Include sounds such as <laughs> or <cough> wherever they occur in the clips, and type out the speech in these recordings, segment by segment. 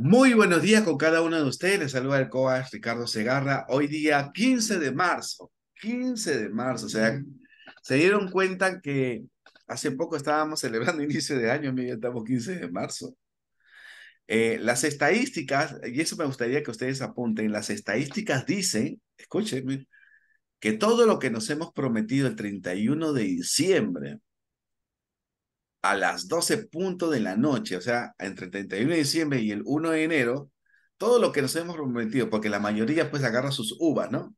Muy buenos días con cada uno de ustedes. Les saluda el coach Ricardo Segarra. Hoy día 15 de marzo. 15 de marzo. O sea, se dieron cuenta que hace poco estábamos <laughs> celebrando inicio de año, medio estamos 15 de marzo. Eh, las estadísticas, y eso me gustaría que ustedes apunten, las estadísticas dicen, escúchenme, que todo lo que nos hemos prometido el 31 de diciembre a las 12 puntos de la noche, o sea, entre el 31 de diciembre y el 1 de enero, todo lo que nos hemos prometido, porque la mayoría pues agarra sus uvas, ¿no?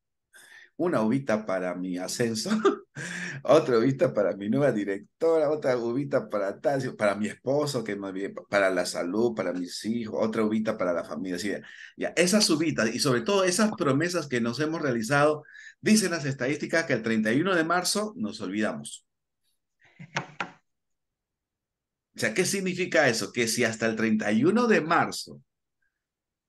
Una uvita para mi ascenso, <laughs> otra uvita para mi nueva directora, otra uvita para tal, para mi esposo, que más bien, para la salud, para mis hijos, otra uvita para la familia. Así, ya, esas uvitas y sobre todo esas promesas que nos hemos realizado, dicen las estadísticas que el 31 de marzo nos olvidamos. <laughs> O sea, ¿qué significa eso? Que si hasta el 31 de marzo,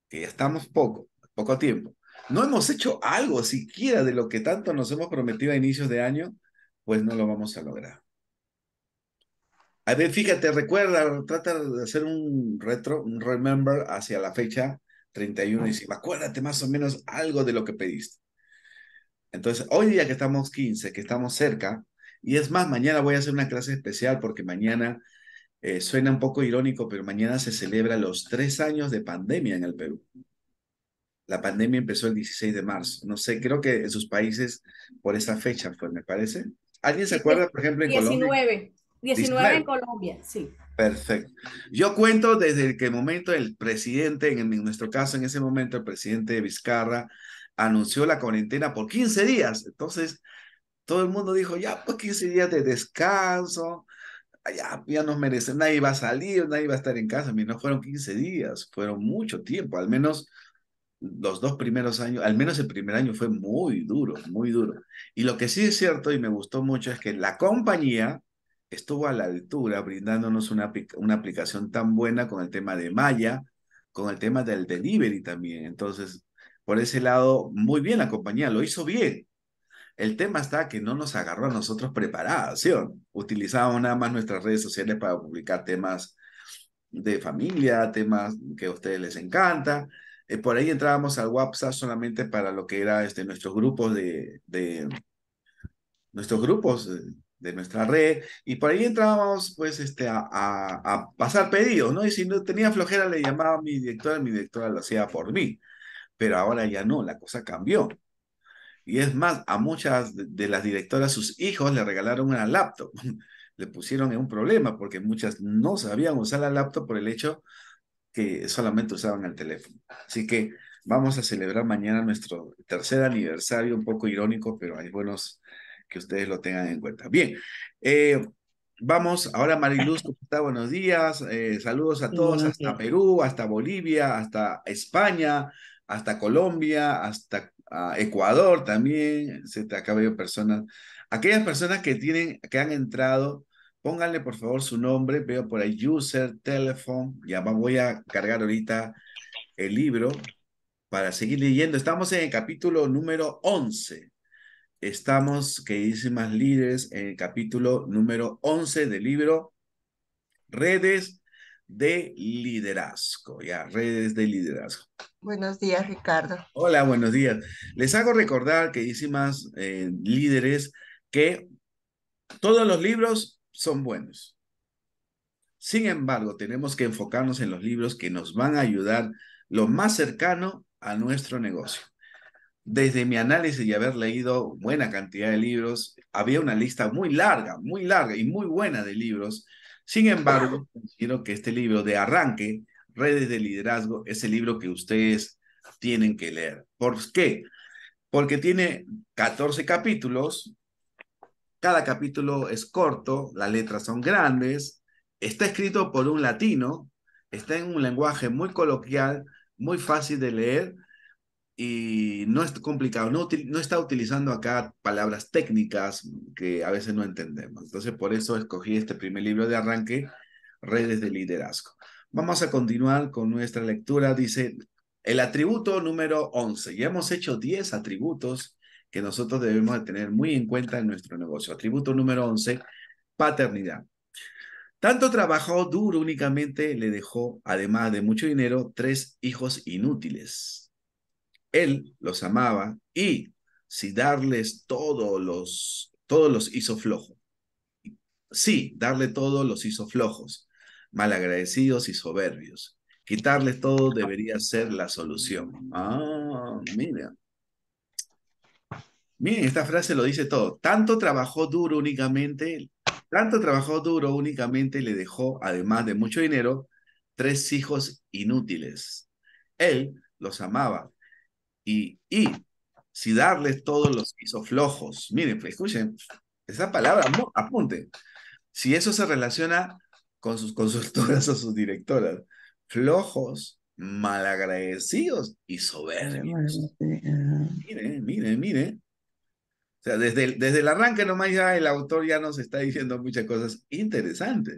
que estamos poco, poco tiempo, no hemos hecho algo siquiera de lo que tanto nos hemos prometido a inicios de año, pues no lo vamos a lograr. A ver, fíjate, recuerda, trata de hacer un retro, un remember hacia la fecha 31 y si acuérdate más o menos algo de lo que pediste. Entonces, hoy día que estamos 15, que estamos cerca, y es más, mañana voy a hacer una clase especial porque mañana eh, suena un poco irónico, pero mañana se celebra los tres años de pandemia en el Perú. La pandemia empezó el 16 de marzo. No sé, creo que en sus países por esa fecha fue, me parece. ¿Alguien se acuerda, por ejemplo, en Colombia? 19, 19 en Colombia, sí. Perfecto. Yo cuento desde el que momento el presidente, en nuestro caso en ese momento el presidente Vizcarra, anunció la cuarentena por 15 días. Entonces, todo el mundo dijo, ya, pues 15 días de descanso, Ah, pues, ya, ya nos merece, nadie va a salir, nadie va a estar en casa. mí no fueron 15 días, fueron mucho tiempo, al menos los dos primeros años, al menos el primer año fue muy duro, muy duro. Y lo que sí es cierto y me gustó mucho es que la compañía estuvo a la altura brindándonos una, una aplicación tan buena con el tema de Maya, con el tema del delivery también. Entonces, por ese lado, muy bien la compañía, lo hizo bien. El tema está que no nos agarró a nosotros preparados, ¿sí? Utilizábamos nada más nuestras redes sociales para publicar temas de familia, temas que a ustedes les encanta. Eh, por ahí entrábamos al WhatsApp solamente para lo que era este, nuestros grupos de, nuestros grupos eh, de nuestra red y por ahí entrábamos pues este a, pasar pedidos, ¿no? Y si no tenía flojera le llamaba a mi directora, mi directora lo hacía por mí, pero ahora ya no, la cosa cambió. Y es más, a muchas de las directoras, sus hijos le regalaron una laptop. <laughs> le pusieron en un problema porque muchas no sabían usar la laptop por el hecho que solamente usaban el teléfono. Así que vamos a celebrar mañana nuestro tercer aniversario, un poco irónico, pero hay buenos que ustedes lo tengan en cuenta. Bien, eh, vamos ahora Mariluz, ¿cómo está? Buenos días, eh, saludos a todos, hasta Perú, hasta Bolivia, hasta España, hasta Colombia, hasta Ecuador también, se te acaba personas. Aquellas personas que tienen, que han entrado, pónganle por favor su nombre, veo por ahí user, telephone ya voy a cargar ahorita el libro para seguir leyendo. Estamos en el capítulo número 11. Estamos, más líderes, en el capítulo número 11 del libro Redes de liderazgo, ya, redes de liderazgo. Buenos días, Ricardo. Hola, buenos días. Les hago recordar, queridísimas eh, líderes, que todos los libros son buenos. Sin embargo, tenemos que enfocarnos en los libros que nos van a ayudar lo más cercano a nuestro negocio. Desde mi análisis y haber leído buena cantidad de libros, había una lista muy larga, muy larga y muy buena de libros sin embargo, considero que este libro de arranque, Redes de Liderazgo, es el libro que ustedes tienen que leer. ¿Por qué? Porque tiene 14 capítulos, cada capítulo es corto, las letras son grandes, está escrito por un latino, está en un lenguaje muy coloquial, muy fácil de leer y no es complicado, no, no está utilizando acá palabras técnicas que a veces no entendemos. Entonces, por eso escogí este primer libro de arranque, Redes de Liderazgo. Vamos a continuar con nuestra lectura. Dice, el atributo número 11. Ya hemos hecho 10 atributos que nosotros debemos tener muy en cuenta en nuestro negocio. Atributo número 11, paternidad. Tanto trabajo duro únicamente le dejó, además de mucho dinero, tres hijos inútiles él los amaba y si darles todos los, todos los hizo flojo. Sí, darle todo los hizo flojos, malagradecidos y soberbios. Quitarles todo debería ser la solución. Ah, mira. Miren, esta frase lo dice todo. Tanto trabajó duro únicamente, tanto trabajó duro únicamente le dejó, además de mucho dinero, tres hijos inútiles. Él los amaba y, si darles todos los pisos flojos. Miren, pues, escuchen, esa palabra, apunten. Si eso se relaciona con sus <laughs> consultoras o sus directoras, flojos, malagradecidos y soberbios. Miren, miren, miren. O sea, desde el, desde el arranque nomás ya el autor ya nos está diciendo muchas cosas interesantes.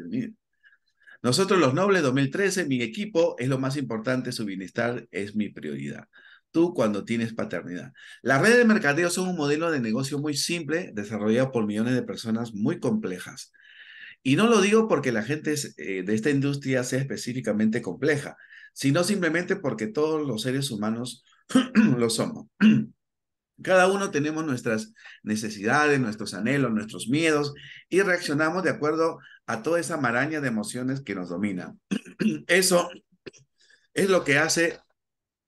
Nosotros los nobles 2013, mi equipo es lo más importante, su bienestar es mi prioridad tú cuando tienes paternidad. Las redes de mercadeo son un modelo de negocio muy simple, desarrollado por millones de personas muy complejas. Y no lo digo porque la gente eh, de esta industria sea específicamente compleja, sino simplemente porque todos los seres humanos <clears throat> lo somos. <clears throat> Cada uno tenemos nuestras necesidades, nuestros anhelos, nuestros miedos y reaccionamos de acuerdo a toda esa maraña de emociones que nos domina. <clears throat> Eso es lo que hace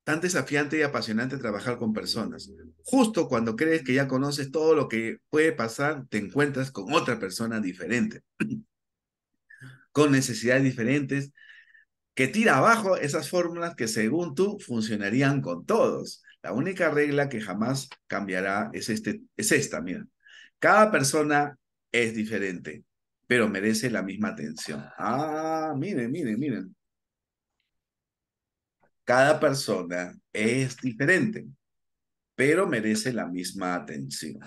tan desafiante y apasionante trabajar con personas. Justo cuando crees que ya conoces todo lo que puede pasar, te encuentras con otra persona diferente, <clears throat> con necesidades diferentes, que tira abajo esas fórmulas que según tú funcionarían con todos. La única regla que jamás cambiará es, este, es esta, mira. Cada persona es diferente, pero merece la misma atención. Ah, miren, miren, miren. Cada persona es diferente, pero merece la misma atención.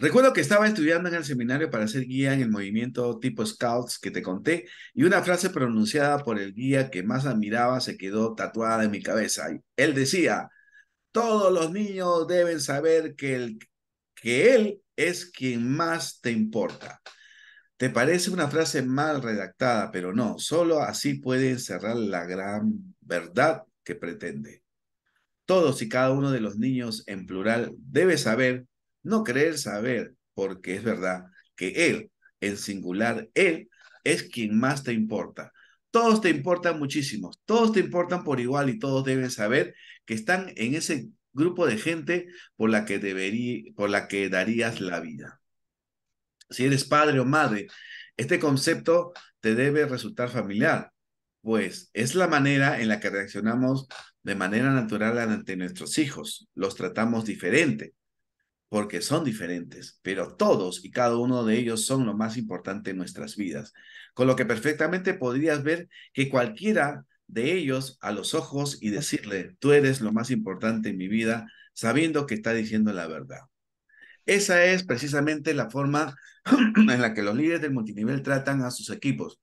Recuerdo que estaba estudiando en el seminario para ser guía en el movimiento tipo Scouts que te conté y una frase pronunciada por el guía que más admiraba se quedó tatuada en mi cabeza. Él decía, todos los niños deben saber que, que él es quien más te importa. Te parece una frase mal redactada, pero no, solo así puede encerrar la gran verdad que pretende. Todos y cada uno de los niños en plural debe saber, no creer saber, porque es verdad que él, en singular él, es quien más te importa. Todos te importan muchísimo, todos te importan por igual y todos deben saber que están en ese grupo de gente por la que deberí, por la que darías la vida si eres padre o madre, este concepto te debe resultar familiar, pues es la manera en la que reaccionamos de manera natural ante nuestros hijos. Los tratamos diferente, porque son diferentes, pero todos y cada uno de ellos son lo más importante en nuestras vidas. Con lo que perfectamente podrías ver que cualquiera de ellos a los ojos y decirle, tú eres lo más importante en mi vida, sabiendo que está diciendo la verdad. Esa es precisamente la forma <clears throat> en la que los líderes del multinivel tratan a sus equipos.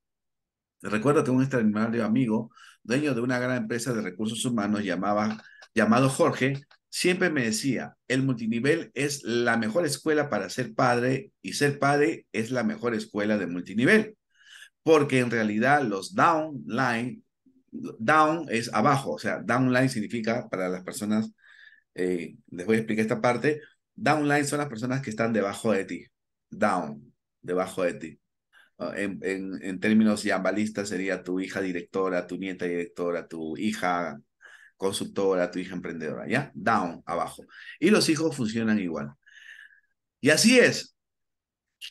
Recuerdo que un extraordinario amigo, dueño de una gran empresa de recursos humanos llamaba, llamado Jorge, siempre me decía, el multinivel es la mejor escuela para ser padre y ser padre es la mejor escuela de multinivel, porque en realidad los downline, down es abajo, o sea, downline significa para las personas, eh, les voy a explicar esta parte, Downline son las personas que están debajo de ti. Down, debajo de ti. Ah, en, términos en, términos yambalistas sería tu hija directora, tu nieta directora, tu hija consultora, tu hija emprendedora, ¿ya? Down, abajo. Y los hijos funcionan igual. Y así es.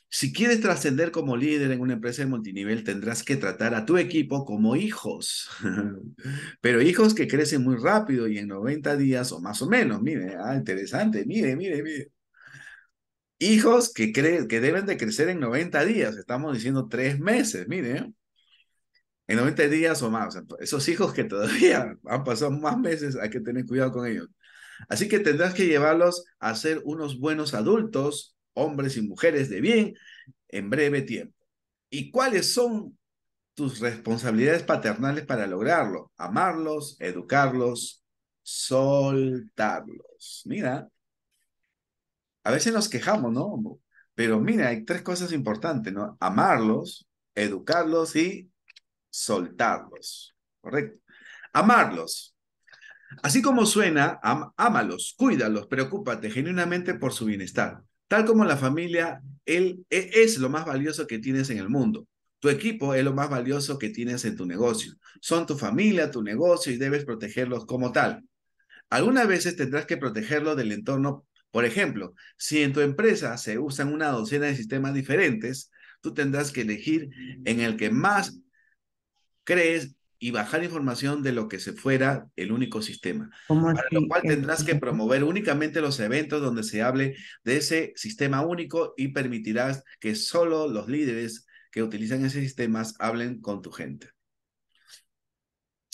Si quieres trascender como líder en una empresa de multinivel, tendrás que tratar a tu equipo como hijos, <laughs> pero hijos que crecen muy rápido y en 90 días o más o menos. Mire, ah, interesante, mire, mire, mire. Hijos que, que deben de crecer en 90 días, estamos diciendo tres meses, mire. En 90 días o más, esos hijos que todavía <laughs> han pasado más meses, hay que tener cuidado con ellos. Así que tendrás que llevarlos a ser unos buenos adultos hombres y mujeres de bien, en breve tiempo. ¿Y cuáles son tus responsabilidades paternales para lograrlo? Amarlos, educarlos, soltarlos. Mira, a veces nos quejamos, ¿no? Pero mira, hay tres cosas importantes, ¿no? Amarlos, educarlos y soltarlos. Correcto. Amarlos. Así como suena, amalos, cuídalos, preocúpate genuinamente por su bienestar. Tal como la familia, él e, es lo más valioso que tienes en el mundo. Tu equipo es lo más valioso que tienes en tu negocio. Son tu familia, tu negocio y debes protegerlos como tal. Algunas veces tendrás que protegerlo del entorno. Por ejemplo, si en tu empresa se usan una docena de sistemas diferentes, tú tendrás que elegir en el que más crees y bajar información de lo que se fuera el único sistema. Para lo cual tendrás que promover únicamente los eventos donde se hable de ese sistema único y permitirás que solo los líderes que utilizan ese sistemas hablen con tu gente.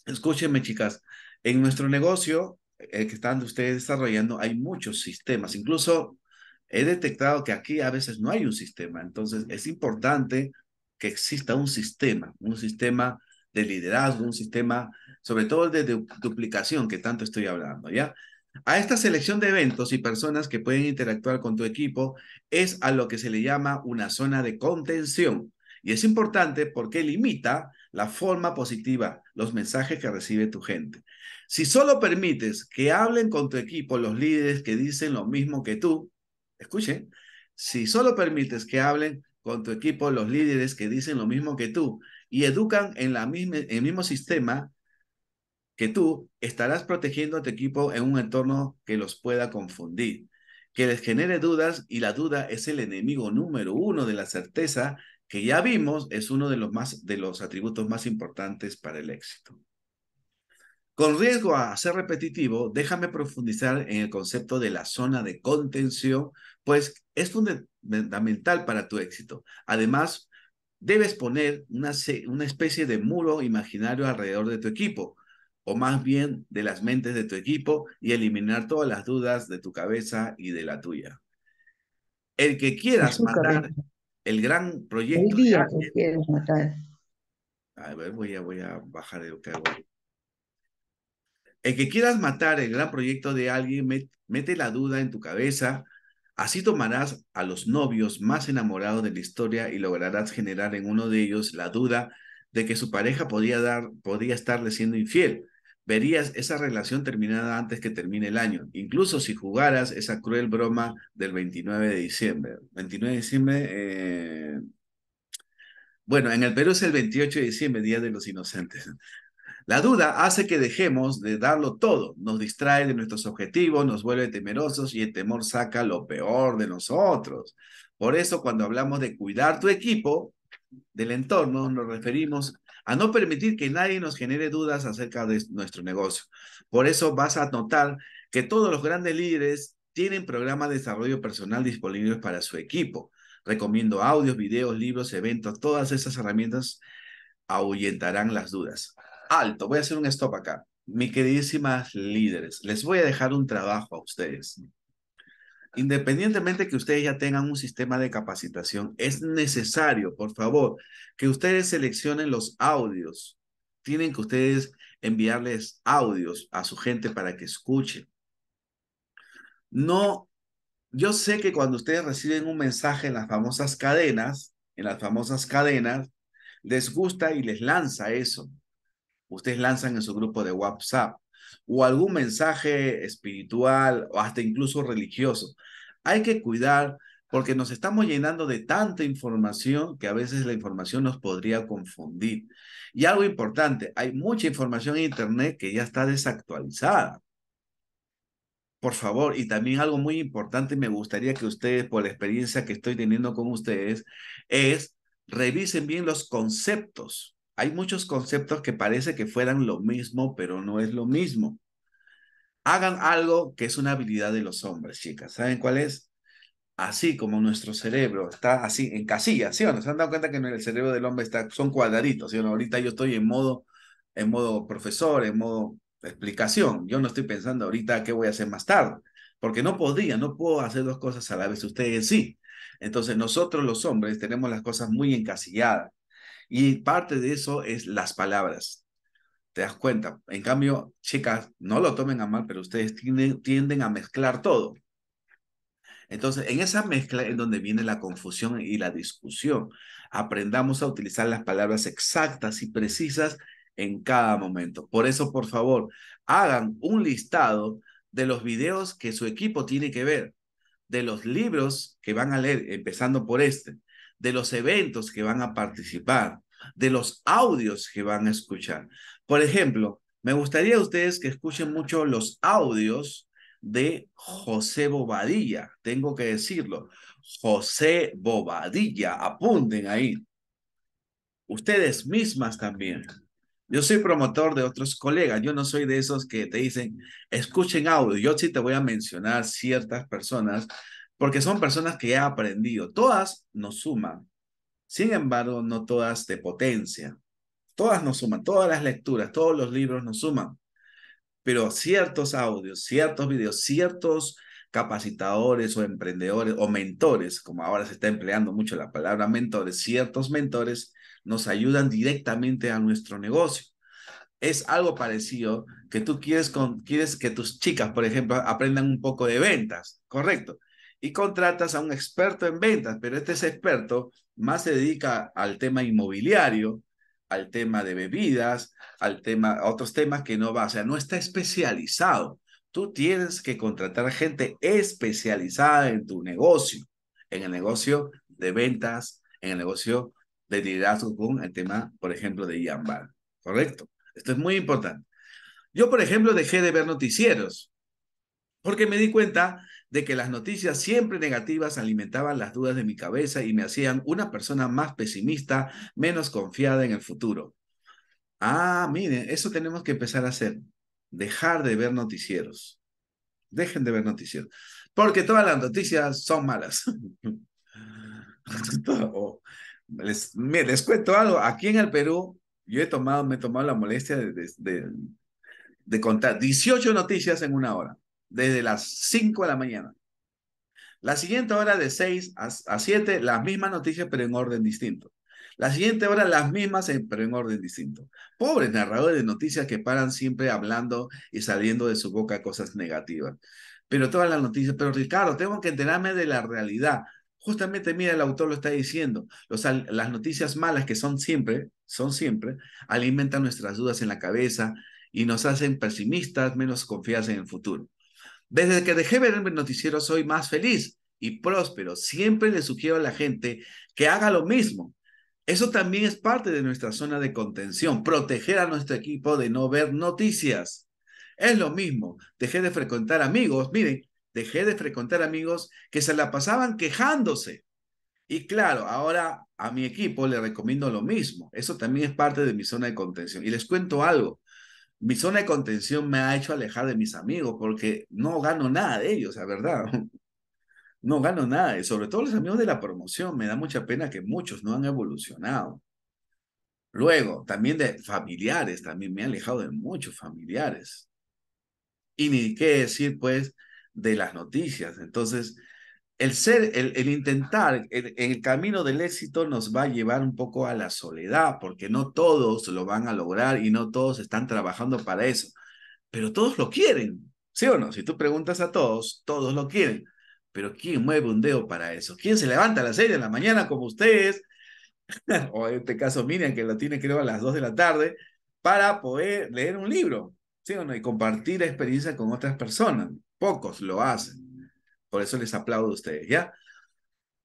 Escúchenme, chicas, en nuestro negocio eh, que están ustedes desarrollando hay muchos sistemas, incluso he detectado que aquí a veces no hay un sistema, entonces es importante que exista un sistema, un sistema de liderazgo, un sistema, sobre todo el de duplicación que tanto estoy hablando, ¿ya? A esta selección de eventos y personas que pueden interactuar con tu equipo es a lo que se le llama una zona de contención. Y es importante porque limita la forma positiva, los mensajes que recibe tu gente. Si solo permites que hablen con tu equipo los líderes que dicen lo mismo que tú, escuche, si solo permites que hablen con tu equipo los líderes que dicen lo mismo que tú y educan en la el mismo sistema que tú, estarás protegiendo a tu equipo en un entorno que los pueda confundir, que les genere dudas y la duda es el enemigo número uno de la certeza que ya vimos es uno de los, más, de los atributos más importantes para el éxito. Con riesgo a ser repetitivo, déjame profundizar en el concepto de la zona de contención, pues es fundamental para tu éxito. Además, debes poner una, una especie de muro imaginario alrededor de tu equipo, o más bien de las mentes de tu equipo, y eliminar todas las dudas de tu cabeza y de la tuya. El que quieras matar, el gran proyecto. El día que matar. voy a, voy a bajar el El que quieras matar el gran proyecto de alguien, mete la duda en tu cabeza Así tomarás a los novios más enamorados de la historia y lograrás generar en uno de ellos la duda de que su pareja podía, dar, podía estarle siendo infiel. Verías esa relación terminada antes que termine el año, incluso si jugaras esa cruel broma del 29 de diciembre. 29 de diciembre, eh, bueno, en el Perú es el 28 de diciembre, Día de los Inocentes. La duda hace que dejemos de darlo todo, nos distrae de nuestros objetivos, nos vuelve temerosos y el temor saca lo peor de nosotros. Por eso cuando hablamos de cuidar tu equipo, del entorno, nos referimos a no permitir que nadie nos genere dudas acerca de nuestro negocio. Por eso vas a notar que todos los grandes líderes tienen programas de desarrollo personal disponibles para su equipo. Recomiendo audios, videos, libros, eventos, todas esas herramientas ahuyentarán las dudas alto, voy a hacer un stop acá. Mi queridísimas líderes, les voy a dejar un trabajo a ustedes. Independientemente que ustedes ya tengan un sistema de capacitación, es necesario, por favor, que ustedes seleccionen los audios. Tienen que ustedes enviarles audios a su gente para que escuchen. No, yo sé que cuando ustedes reciben un mensaje en las famosas cadenas, en las famosas cadenas, les gusta y les lanza eso ustedes lanzan en su grupo de WhatsApp o algún mensaje espiritual o hasta incluso religioso. Hay que cuidar porque nos estamos llenando de tanta información que a veces la información nos podría confundir. Y algo importante, hay mucha información en Internet que ya está desactualizada. Por favor, y también algo muy importante, me gustaría que ustedes, por la experiencia que estoy teniendo con ustedes, es revisen bien los conceptos hay muchos conceptos que parece que fueran lo mismo, pero no es lo mismo. Hagan algo que es una habilidad de los hombres, chicas. ¿Saben cuál es? Así como nuestro cerebro está así en casillas, ¿sí o ¿Se han dado cuenta que en el cerebro del hombre está, son cuadraditos? ¿sí Ahorita yo estoy en modo, en modo profesor, en modo explicación. Yo no estoy pensando ahorita qué voy a hacer más tarde, porque no podía, no puedo hacer dos cosas a la vez. Ustedes sí. Entonces nosotros los hombres tenemos las cosas muy encasilladas. Y parte de eso es las palabras. ¿Te das cuenta? En cambio, chicas, no lo tomen a mal, pero ustedes tienden, a mezclar todo. Entonces, en esa mezcla es donde viene la confusión y la discusión. Aprendamos a utilizar las palabras exactas y precisas en cada momento. Por eso, por favor, hagan un listado de los videos que su equipo tiene que ver, de los libros que van a leer, empezando por este, de los eventos que van a participar, de los audios que van a escuchar. Por ejemplo, me gustaría a ustedes que escuchen mucho los audios de José Bobadilla, tengo que decirlo. José Bobadilla, apunten ahí. Ustedes mismas también. Yo soy promotor de otros colegas, yo no soy de esos que te dicen, escuchen audio. Yo sí te voy a mencionar ciertas personas porque son personas que ya han aprendido. Todas nos suman, sin embargo, no todas de potencia. Todas nos suman, todas las lecturas, todos los libros nos suman, pero ciertos audios, ciertos videos, ciertos capacitadores o emprendedores o mentores, como ahora se está empleando mucho la palabra mentores, ciertos mentores nos ayudan directamente a nuestro negocio es algo parecido que tú quieres que tus chicas, por ejemplo, aprendan un poco de ventas, ¿correcto? y contratas a un experto en ventas, pero este experto más se dedica al tema inmobiliario, al tema de bebidas, al tema, a otros temas que no va, o sea, no está especializado. Tú tienes que contratar gente especializada en tu negocio, en el negocio de ventas, en el negocio de liderazgo con el tema, por ejemplo, de yamba. ¿Correcto? Esto es muy importante. Yo, por ejemplo, dejé de ver noticieros porque me di cuenta de que las noticias siempre negativas alimentaban las dudas de mi cabeza y me hacían una persona más pesimista, menos confiada en el futuro. Ah, miren, eso tenemos que empezar a hacer. Dejar de ver noticieros. Dejen de ver noticieros. Porque todas las noticias son malas. <laughs> Oh, les, cuento algo. Aquí en el Perú, yo he tomado, me he tomado la molestia de contar 18 noticias en una hora desde las 5 de la mañana. La siguiente hora de 6 a 7, las mismas noticias, pero en orden distinto. La siguiente hora, las mismas, eh, pero en orden distinto. Pobres narradores de noticias que paran siempre hablando y saliendo de su boca cosas negativas. Pero todas las noticias, pero Ricardo, tengo que enterarme de la realidad. Justamente, mira, el autor lo está diciendo. las noticias malas que son siempre, son siempre, alimentan nuestras dudas en la cabeza y nos hacen pesimistas, menos confiadas en el futuro. Desde que dejé ver el noticiero soy más feliz y próspero. Siempre le sugiero a la gente que haga lo mismo. Eso también es parte de nuestra zona de contención, proteger a nuestro equipo de no ver noticias. Es lo mismo, dejé de frecuentar amigos, miren, dejé de frecuentar amigos que se la pasaban quejándose. Y claro, ahora a mi equipo le recomiendo lo mismo. Eso también es parte de mi zona de contención. Y les cuento algo mi zona de contención me ha hecho alejar de mis amigos porque no gano nada de ellos, la verdad. <laughs> No gano nada, y sobre todo los amigos de la promoción, me da mucha pena que muchos no han evolucionado. Luego, también de familiares, también me he alejado de muchos familiares. Y ni qué decir, pues, de las noticias. Entonces, el ser, el, intentar, el, camino del éxito nos va a llevar un poco a la soledad, porque no todos lo van a lograr y no todos están trabajando para eso, pero todos lo quieren, ¿sí o no? Si tú preguntas a todos, todos lo quieren, pero ¿quién mueve un dedo para eso? ¿Quién se levanta a las 6 de la mañana como ustedes? <laughs> o en este caso Miriam, que lo tiene creo a las dos de la tarde, para poder leer un libro, ¿sí o no? Y compartir la experiencia con otras personas. Pocos lo hacen. Por eso les aplaudo a ustedes, ¿ya?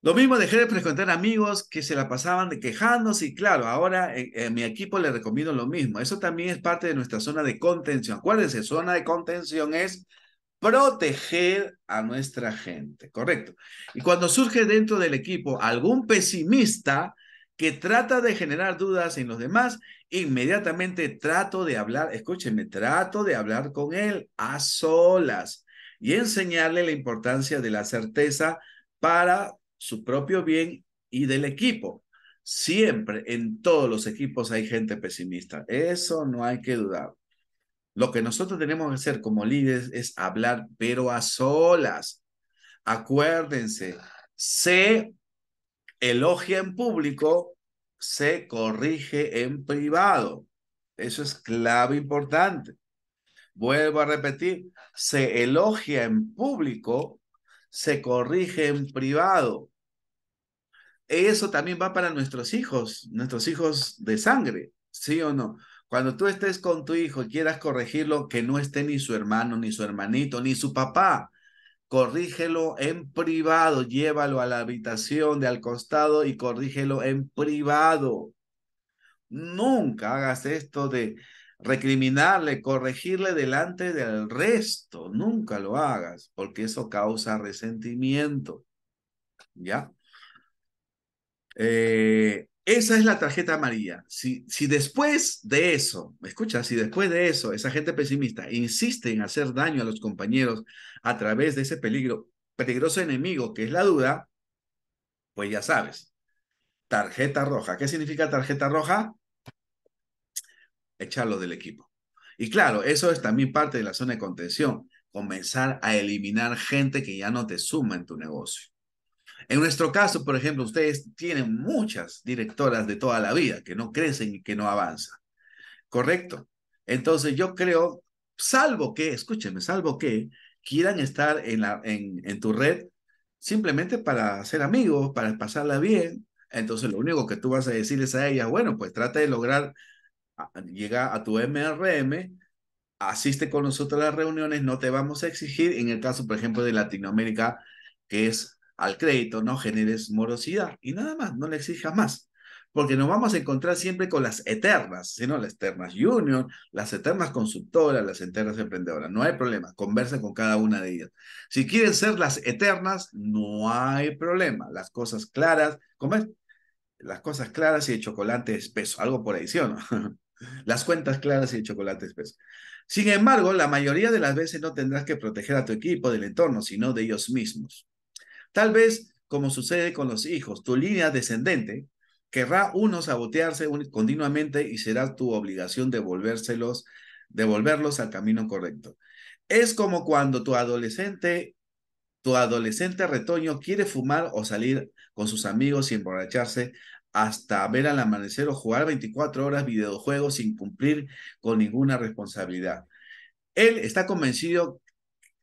Lo mismo dejé de frecuentar pues, amigos que se la pasaban de quejándose y claro, ahora en, mi equipo le recomiendo lo mismo. Eso también es parte de nuestra zona de contención. Acuérdense, zona de contención es proteger a nuestra gente, ¿correcto? Y cuando surge dentro del equipo algún pesimista que trata de generar dudas en los demás, inmediatamente trato de hablar, escúcheme, trato de hablar con él a solas y enseñarle la importancia de la certeza para su propio bien y del equipo. Siempre en todos los equipos hay gente pesimista, eso no hay que dudar. Lo que nosotros tenemos que hacer como líderes es hablar, pero a solas. Acuérdense, se elogia en público, se corrige en privado. Eso es clave importante. Vuelvo a repetir, se elogia en público, se corrige en privado. Eso también va para nuestros hijos, nuestros hijos de sangre, ¿sí o no? Cuando tú estés con tu hijo y quieras corregirlo, que no esté ni su hermano, ni su hermanito, ni su papá, corrígelo en privado, llévalo a la habitación de al costado y corrígelo en privado. Nunca hagas esto de recriminarle, corregirle delante del resto. Nunca lo hagas, porque eso causa resentimiento. ¿Ya? Eh, esa es la tarjeta amarilla. Si, si después de eso, escucha, si después de eso esa gente pesimista insiste en hacer daño a los compañeros a través de ese peligro, peligroso enemigo que es la duda, pues ya sabes, tarjeta roja. ¿Qué significa tarjeta roja? echarlo del equipo. Y claro, eso es también parte de la zona de contención, comenzar a eliminar gente que ya no te suma en tu negocio. En nuestro caso, por ejemplo, ustedes tienen muchas directoras de toda la vida que no crecen y que no avanzan. Correcto. Entonces yo creo, salvo que, escúcheme, salvo que quieran estar en, la, en, en tu red simplemente para ser amigos, para pasarla bien, entonces lo único que tú vas a decirles a ellas, bueno, pues trata de lograr llega a tu MRM, asiste con nosotros a las reuniones, no te vamos a exigir, en el caso, por ejemplo, de Latinoamérica, que es al crédito, no generes morosidad y nada más, no le exijas más, porque nos vamos a encontrar siempre con las eternas, sino las eternas union las eternas consultoras, las eternas emprendedoras, no hay problema, conversa con cada una de ellas. Si quieren ser las eternas, no hay problema, las cosas claras, comer las cosas claras y el chocolate espeso, algo por ahí, no? <laughs> Las cuentas claras y el chocolate espeso. Pues. Sin embargo, la mayoría de las veces no tendrás que proteger a tu equipo del entorno, sino de ellos mismos. Tal vez, como sucede con los hijos, tu línea descendente querrá uno sabotearse continuamente y será tu obligación devolvérselos, devolverlos al camino correcto. Es como cuando tu adolescente, tu adolescente retoño quiere fumar o salir con sus amigos y emborracharse hasta ver al amanecer o jugar 24 horas videojuegos sin cumplir con ninguna responsabilidad. Él está convencido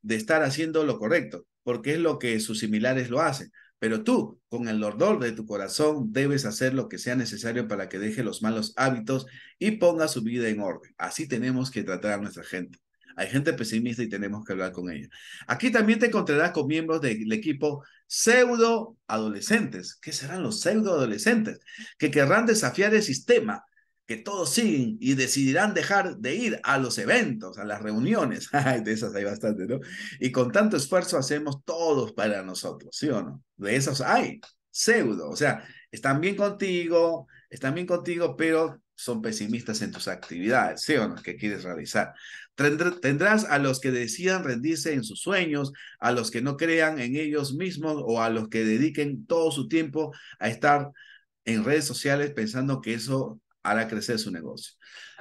de estar haciendo lo correcto, porque es lo que sus similares lo hacen. Pero tú, con el ardor de tu corazón, debes hacer lo que sea necesario para que deje los malos hábitos y ponga su vida en orden. Así tenemos que tratar a nuestra gente. Hay gente pesimista y tenemos que hablar con ella. Aquí también te encontrarás con miembros del equipo pseudo adolescentes. ¿Qué serán los pseudo adolescentes? Que querrán desafiar el sistema que todos siguen y decidirán dejar de ir a los eventos, a las reuniones. <laughs> de esas hay bastante, ¿no? Y con tanto esfuerzo hacemos todos para nosotros, ¿sí o no? De esas hay, pseudo, o sea, están bien contigo, están bien contigo, pero son pesimistas en tus actividades, ¿sí o no? Que quieres realizar. Tendrás a los que decidan rendirse en sus sueños, a los que no crean en ellos mismos o a los que dediquen todo su tiempo a estar en redes sociales pensando que eso hará crecer su negocio.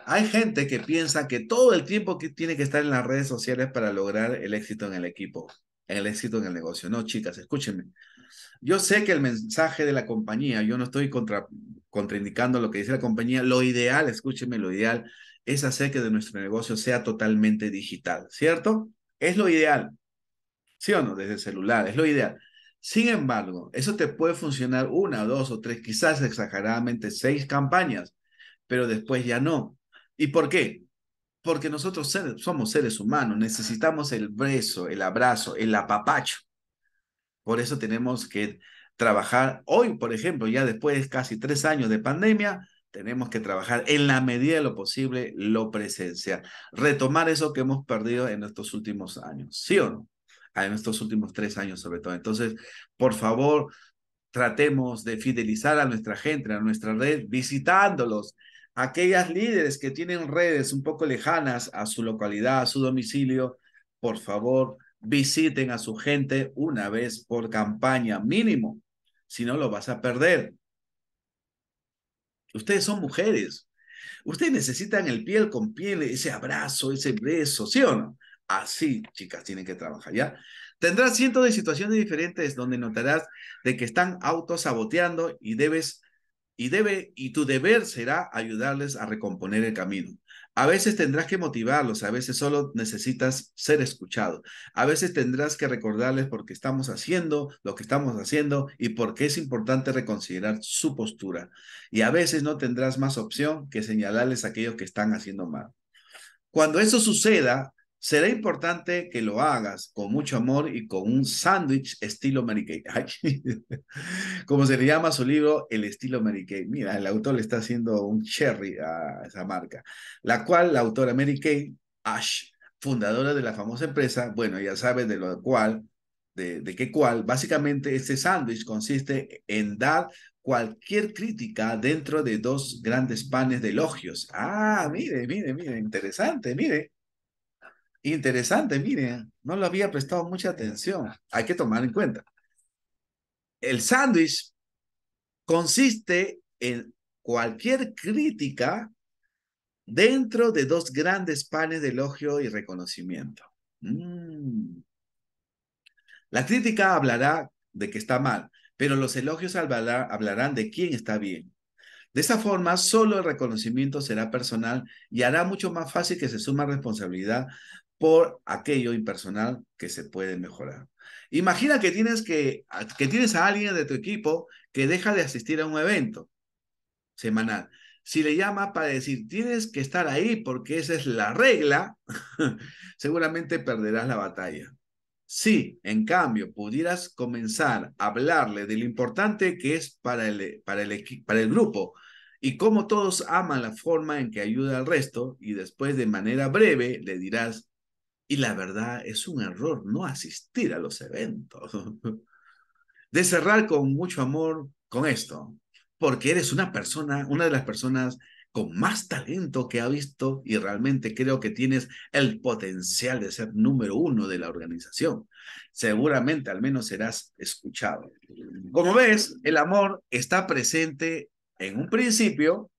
Hay gente que piensa que todo el tiempo que tiene que estar en las redes sociales para lograr el éxito en el equipo, el éxito en el negocio. No, chicas, escúchenme. Yo sé que el mensaje de la compañía, yo no estoy contra, contraindicando lo que dice la compañía, lo ideal, escúcheme, lo ideal es hacer que de nuestro negocio sea totalmente digital, ¿cierto? Es lo ideal. ¿Sí o no? Desde celular, es lo ideal. Sin embargo, eso te puede funcionar una, dos o tres, quizás exageradamente seis campañas, pero después ya no. ¿Y por qué? Porque nosotros somos seres humanos, necesitamos el beso, el abrazo, el apapacho. Por eso tenemos que trabajar hoy, por ejemplo, ya después de casi tres años de pandemia, tenemos que trabajar en la medida de lo posible lo presencial, retomar eso que hemos perdido en estos últimos años, ¿sí o no? Ah, en estos últimos tres años sobre todo. Entonces, por favor, tratemos de fidelizar a nuestra gente, a nuestra red, visitándolos. Aquellas líderes que tienen redes un poco lejanas a su localidad, a su domicilio, por favor, visiten a su gente una vez por campaña, mínimo, si no lo vas a perder. Ustedes son mujeres, ustedes necesitan el piel con piel, ese abrazo, ese beso, ¿sí o no? Así, chicas, tienen que trabajar, ¿ya? Tendrás cientos de situaciones diferentes donde notarás de que están autosaboteando y debes y, debe, y tu deber será ayudarles a recomponer el camino. A veces tendrás que motivarlos, a veces solo necesitas ser escuchado. A veces tendrás que recordarles por qué estamos haciendo lo que estamos haciendo y por qué es importante reconsiderar su postura. Y a veces no tendrás más opción que señalarles a aquellos que están haciendo mal. Cuando eso suceda, será importante que lo hagas con mucho amor y con un sándwich estilo Mary Kay. <laughs> como se le llama a su libro, el estilo Mary Kay. Mira, el autor le está haciendo un cherry a esa marca, la cual la autora Mary Kay, Ash, fundadora de la famosa empresa, bueno, ya sabes de lo cual, de, de qué cual, básicamente este sándwich consiste en dar cualquier crítica dentro de dos grandes panes de elogios. Ah, mire, mire, mire, interesante, mire. Interesante, miren, no lo había prestado mucha atención. Hay que tomar en cuenta. El sándwich consiste en cualquier crítica dentro de dos grandes panes de elogio y reconocimiento. Mm. La crítica hablará de que está mal, pero los elogios hablarán de quién está bien. De esa forma, solo el reconocimiento será personal y hará mucho más fácil que se suma responsabilidad por aquello impersonal que se puede mejorar. Imagina que tienes, que, que tienes a alguien de tu equipo que deja de asistir a un evento semanal. Si le llama para decir, tienes que estar ahí porque esa es la regla, <laughs> seguramente perderás la batalla. Si, en cambio, pudieras comenzar a hablarle de lo importante que es para el, para el, para el grupo, y cómo todos aman la forma en que ayuda al resto, y después de manera breve le dirás, y la verdad es un error no asistir a los eventos. <laughs> De cerrar con mucho amor con esto, porque eres una persona, una de las personas con más talento que ha visto y realmente creo que tienes el potencial de ser número uno de la organización. Seguramente al menos serás escuchado. Como ves, el amor está presente en un principio,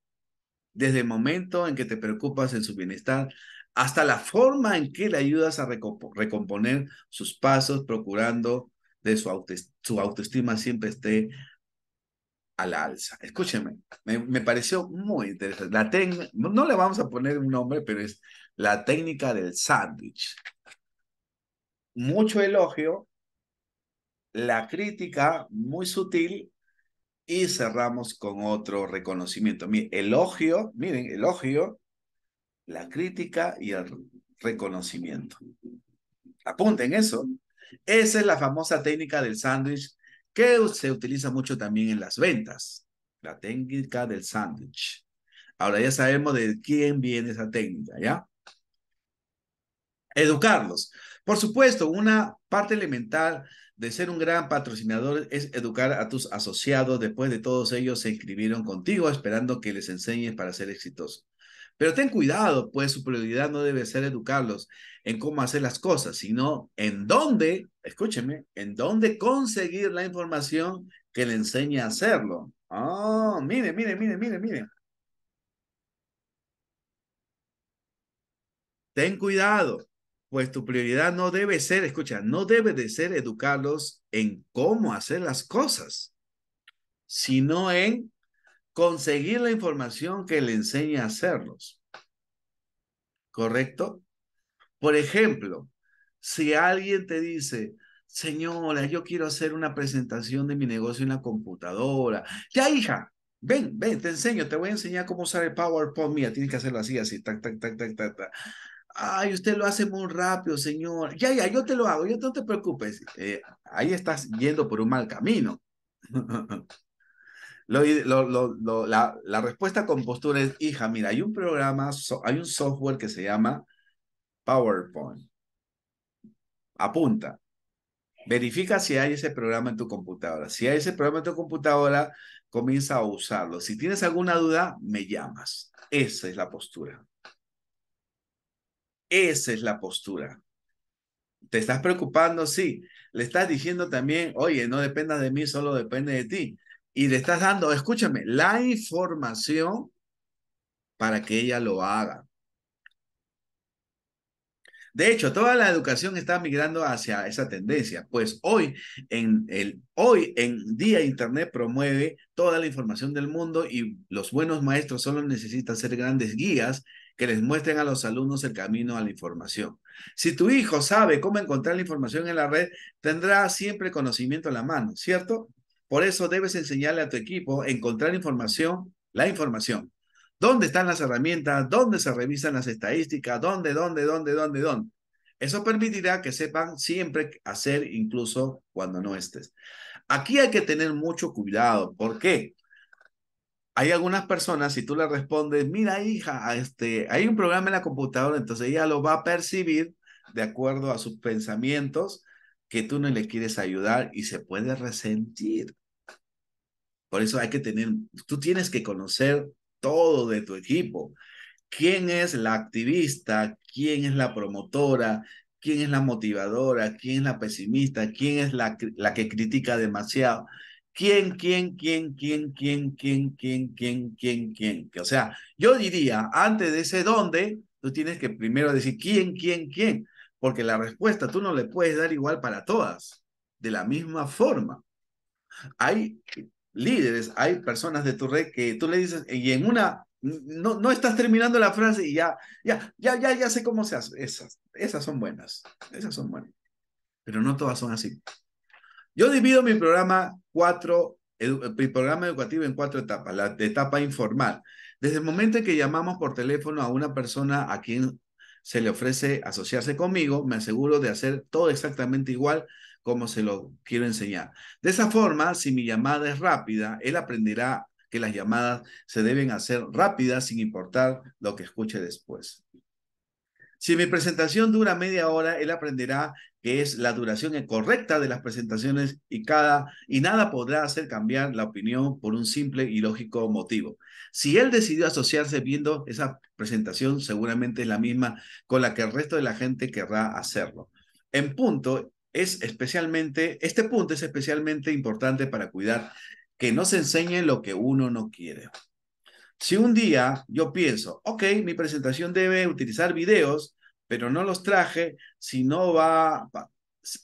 desde el momento en que te preocupas en su bienestar hasta la forma en que le ayudas a recomponer sus pasos, procurando de su, autoestima, siempre esté a la alza. Escúcheme, me, pareció muy interesante. La no le vamos a poner un nombre, pero es la técnica del sándwich. Mucho elogio, la crítica muy sutil y cerramos con otro reconocimiento. Miren, elogio, miren, elogio, la crítica y el reconocimiento. Apunten eso. Esa es la famosa técnica del sándwich que se utiliza mucho también en las ventas. La técnica del sándwich. Ahora ya sabemos de quién viene esa técnica, ¿ya? Educarlos. Por supuesto, una parte elemental de ser un gran patrocinador es educar a tus asociados. Después de todos ellos se inscribieron contigo esperando que les enseñes para ser exitoso. Pero ten cuidado, pues su prioridad no debe ser educarlos en cómo hacer las cosas, sino en dónde, escúcheme, en dónde conseguir la información que le enseñe a hacerlo. Oh, mire, mire, mire, mire, mire. Ten cuidado pues tu prioridad no debe ser, escucha, no debe de ser educarlos en cómo hacer las cosas, sino en conseguir la información que le enseña a hacerlos. ¿Correcto? Por ejemplo, si alguien te dice, señora, yo quiero hacer una presentación de mi negocio en la computadora, ya hija, ven, ven, te enseño, te voy a enseñar cómo usar el PowerPoint, mira, tienes que hacerlo así, así, tac, tac, tac, tac. tac ay, usted lo hace muy rápido, señor. Ya, ya, yo te lo hago, yo no te preocupes. Eh, ahí estás yendo por un mal camino. <laughs> la, respuesta con postura es, hija, mira, hay un programa, hay un software que se llama PowerPoint. Apunta. Verifica si hay ese programa en tu computadora. Si hay ese programa en tu computadora, comienza a usarlo. Si tienes alguna duda, me llamas. Esa es la postura. Esa es la postura. ¿Te estás preocupando? Sí. Le estás diciendo también, oye, no dependa de mí, solo depende de ti. Y le estás dando, escúchame, la información para que ella lo haga. De hecho, toda la educación está migrando hacia esa tendencia, pues hoy en el hoy en día internet promueve toda la información del mundo y los buenos maestros solo necesitan ser grandes guías que les muestren a los alumnos el camino a la información. Si tu hijo sabe cómo encontrar la información en la red, tendrá siempre conocimiento a la mano, ¿cierto? Por eso debes enseñarle a tu equipo a encontrar información, la información. ¿Dónde están las herramientas? ¿Dónde se revisan las estadísticas? ¿Dónde, dónde, dónde, dónde, dónde? Eso permitirá que sepan siempre hacer, incluso cuando no estés. Aquí hay que tener mucho cuidado. ¿Por qué? hay algunas personas, si tú le respondes, mira hija, este, hay un programa en la computadora, entonces ella lo va a percibir de acuerdo a sus pensamientos que tú no le quieres ayudar y se puede resentir. Por eso hay que tener, tú tienes que conocer todo de tu equipo. ¿Quién es la activista? ¿Quién es la promotora? ¿Quién es la motivadora? ¿Quién es la pesimista? ¿Quién es la, la que critica demasiado? ¿Quién, quién, quién, quién, quién, quién, quién, quién, quién, quién? O sea, yo diría, antes de ese dónde, tú tienes que primero decir quién, quién, quién, porque la respuesta tú no le puedes dar igual para todas, de la misma forma. Hay líderes, hay personas de tu red que tú le dices, y en una, no, no estás terminando la frase y ya, ya, ya, ya, ya sé cómo se hace. Esas, esas son buenas, esas son buenas, pero no todas son así. Yo divido mi programa programa educativo en cuatro etapas. La etapa informal. Desde el momento en que llamamos por teléfono a una persona a quien se le ofrece asociarse conmigo, me aseguro de hacer todo exactamente igual como se lo quiero enseñar. De esa forma, si mi llamada es rápida, él aprenderá que las llamadas se deben hacer rápidas sin importar lo que escuche después. Si mi presentación dura media hora, él aprenderá que es la duración correcta de las presentaciones y y nada podrá hacer cambiar la opinión por un simple y lógico motivo. Si él decidió asociarse viendo esa presentación, seguramente es la misma con la que el resto de la gente querrá hacerlo. En punto es especialmente este punto es especialmente importante para cuidar que no se enseñe lo que uno no quiere. Si un día yo pienso, ok, mi presentación debe utilizar videos, pero no los traje, si no va,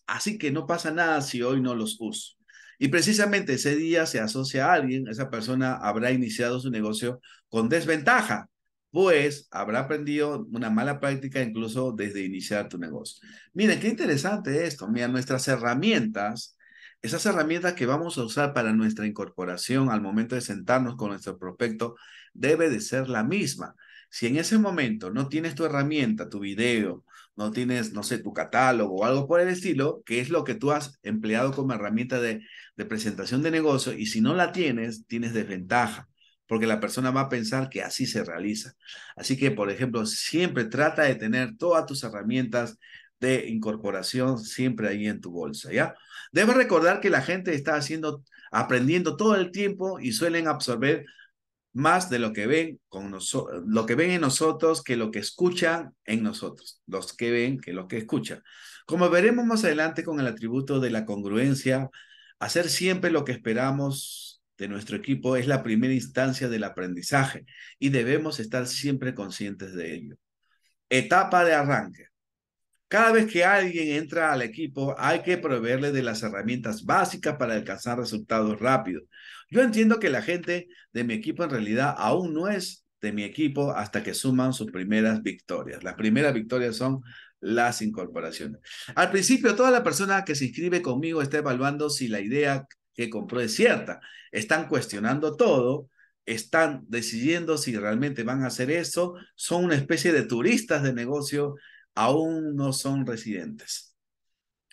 así que no pasa nada si hoy no los uso. Y precisamente ese día se asocia a alguien, esa persona habrá iniciado su negocio con desventaja, pues habrá aprendido una mala práctica incluso desde iniciar tu negocio. miren qué interesante esto. Mira, nuestras herramientas, esas herramientas que vamos a usar para nuestra incorporación al momento de sentarnos con nuestro prospecto, debe de ser la misma. Si en ese momento no tienes tu herramienta, tu video, no tienes, no sé, tu catálogo o algo por el estilo, que es lo que tú has empleado como herramienta de, presentación de negocio, y si no la tienes, tienes desventaja, porque la persona va a pensar que así se realiza. Así que, por ejemplo, siempre trata de tener todas tus herramientas de incorporación siempre ahí en tu bolsa, ¿ya? Debes recordar que la gente está haciendo, aprendiendo todo el tiempo y suelen absorber más de lo que ven con lo que ven en nosotros que lo que escuchan en nosotros, los que ven que lo que escuchan. Como veremos más adelante con el atributo de la congruencia, hacer siempre lo que esperamos de nuestro equipo es la primera instancia del aprendizaje y debemos estar siempre conscientes de ello. Etapa de arranque. Cada vez que alguien entra al equipo, hay que proveerle de las herramientas básicas para alcanzar resultados rápidos yo entiendo que la gente de mi equipo en realidad aún no es de mi equipo hasta que suman sus primeras victorias. Las primeras victorias son las incorporaciones. Al principio, toda la persona que se inscribe conmigo está evaluando si la idea que compró es cierta. Están cuestionando todo, están decidiendo si realmente van a hacer eso, son una especie de turistas de negocio, aún no son residentes.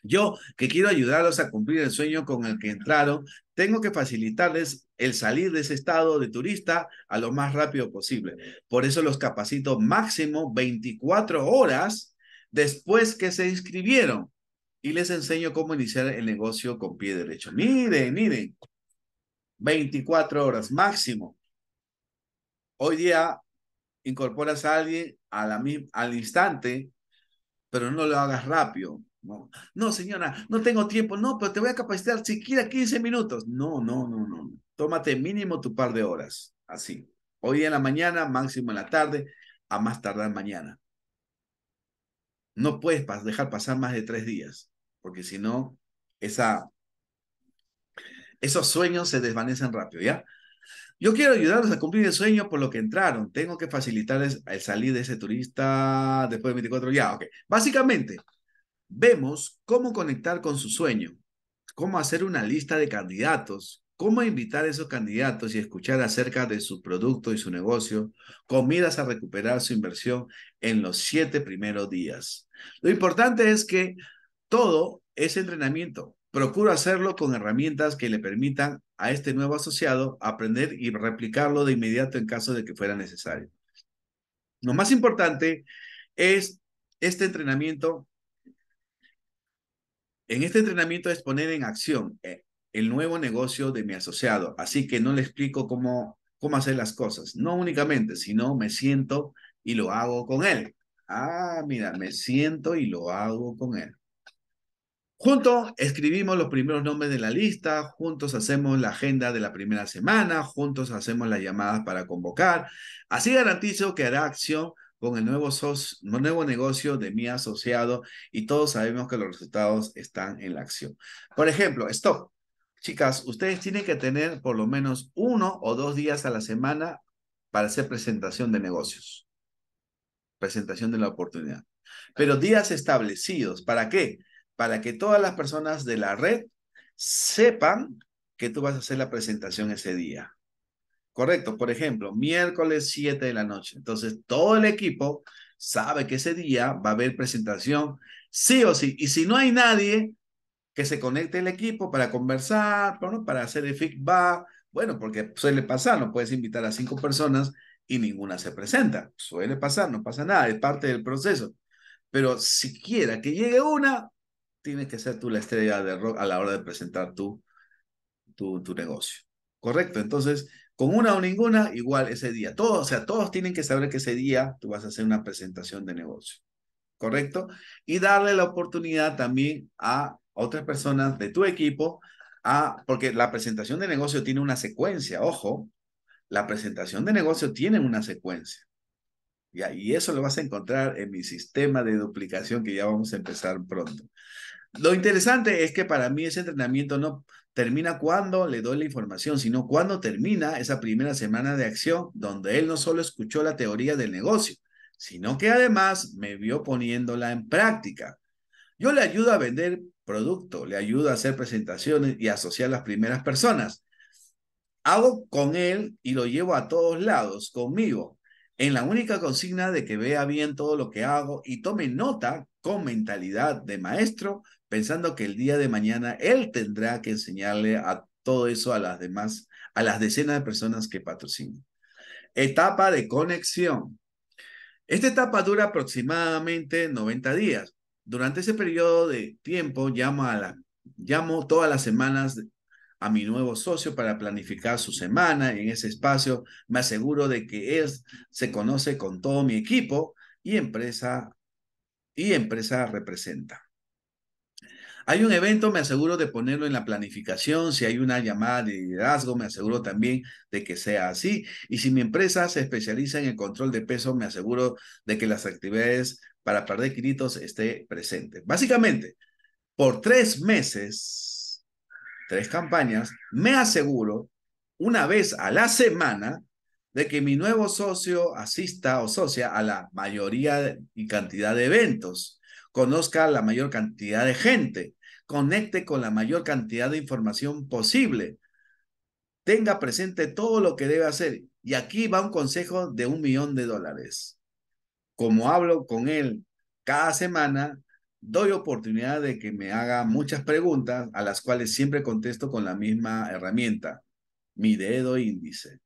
Yo, que quiero ayudarlos a cumplir el sueño con el que entraron, tengo que facilitarles el salir de ese estado de turista a lo más rápido posible. Por eso los capacito máximo 24 horas después que se inscribieron y les enseño cómo iniciar el negocio con pie derecho. Miren, miren, 24 horas máximo. Hoy día incorporas a alguien al instante, pero no lo hagas rápido. No, no, señora, no tengo tiempo. No, pero te voy a capacitar siquiera 15 minutos. No, no, no, no. Tómate mínimo tu par de horas. Así. Hoy en la mañana, máximo en la tarde, a más tardar mañana. No puedes dejar pasar más de tres días, porque si no, esos sueños se desvanecen rápido, ¿ya? Yo quiero ayudarles a cumplir el sueño por lo que entraron. Tengo que facilitarles el salir de ese turista después de 24 Ya, ok. Básicamente, vemos cómo conectar con su sueño, cómo hacer una lista de candidatos, cómo invitar a esos candidatos y escuchar acerca de su producto y su negocio, comidas a recuperar su inversión en los siete primeros días. Lo importante es que todo ese entrenamiento. Procuro hacerlo con herramientas que le permitan a este nuevo asociado aprender y replicarlo de inmediato en caso de que fuera necesario. Lo más importante es este entrenamiento en este entrenamiento es poner en acción eh, el nuevo negocio de mi asociado, así que no le explico cómo, cómo hacer las cosas, no únicamente, sino me siento y lo hago con él. Ah, mira, me siento y lo hago con él. Juntos escribimos los primeros nombres de la lista, juntos hacemos la agenda de la primera semana, juntos hacemos las llamadas para convocar. Así garantizo que hará acción con el nuevo, nuevo negocio de mi asociado y todos sabemos que los resultados están en la acción. Por ejemplo, esto, Chicas, ustedes tienen que tener por lo menos uno o dos días a la semana para hacer presentación de negocios, presentación de la oportunidad. Pero días establecidos, ¿para qué? Para que todas las personas de la red sepan que tú vas a hacer la presentación ese día. Correcto, por ejemplo, miércoles 7 de la noche. Entonces, todo el equipo sabe que ese día va a haber presentación, sí o sí. Y si no hay nadie, que se conecte el equipo para conversar, ¿no? para hacer el feedback. Bueno, porque suele pasar, no puedes invitar a cinco personas y ninguna se presenta. Suele pasar, no pasa nada, es parte del proceso. Pero siquiera que llegue una, tienes que ser tú la estrella de rock a la hora de presentar tu, tu negocio. Correcto, entonces con una o ninguna, igual ese día. Todos, o sea, todos tienen que saber que ese día tú vas a hacer una presentación de negocio. ¿Correcto? Y darle la oportunidad también a otras personas de tu equipo a, porque la presentación de negocio tiene una secuencia, ojo, la presentación de negocio tiene una secuencia. y y eso lo vas a encontrar en mi sistema de duplicación que ya vamos a empezar pronto. Lo interesante es que para mí ese entrenamiento no, termina cuando le doy la información, sino cuando termina esa primera semana de acción donde él no solo escuchó la teoría del negocio, sino que además me vio poniéndola en práctica. Yo le ayudo a vender producto, le ayudo a hacer presentaciones y asociar las primeras personas. Hago con él y lo llevo a todos lados, conmigo, en la única consigna de que vea bien todo lo que hago y tome nota con mentalidad de maestro pensando que el día de mañana él tendrá que enseñarle a todo eso a las demás, a las decenas de personas que patrocinan. Etapa de conexión. Esta etapa dura aproximadamente 90 días. Durante ese periodo de tiempo llamo, a la, llamo todas las semanas a mi nuevo socio para planificar su semana en ese espacio. Me aseguro de que él se conoce con todo mi equipo y empresa y empresa representa. Hay un evento, me aseguro de ponerlo en la planificación. Si hay una llamada de liderazgo, me aseguro también de que sea así. Y si mi empresa se especializa en el control de peso, me aseguro de que las actividades para perder kilitos esté presente. Básicamente, por tres meses, tres campañas, me aseguro una vez a la semana de que mi nuevo socio asista o socia a la mayoría y cantidad de eventos conozca la mayor cantidad de gente, conecte con la mayor cantidad de información posible, tenga presente todo lo que debe hacer. Y aquí va un consejo de un millón de dólares. Como hablo con él cada semana, doy oportunidad de que me haga muchas preguntas a las cuales siempre contesto con la misma herramienta, mi dedo índice.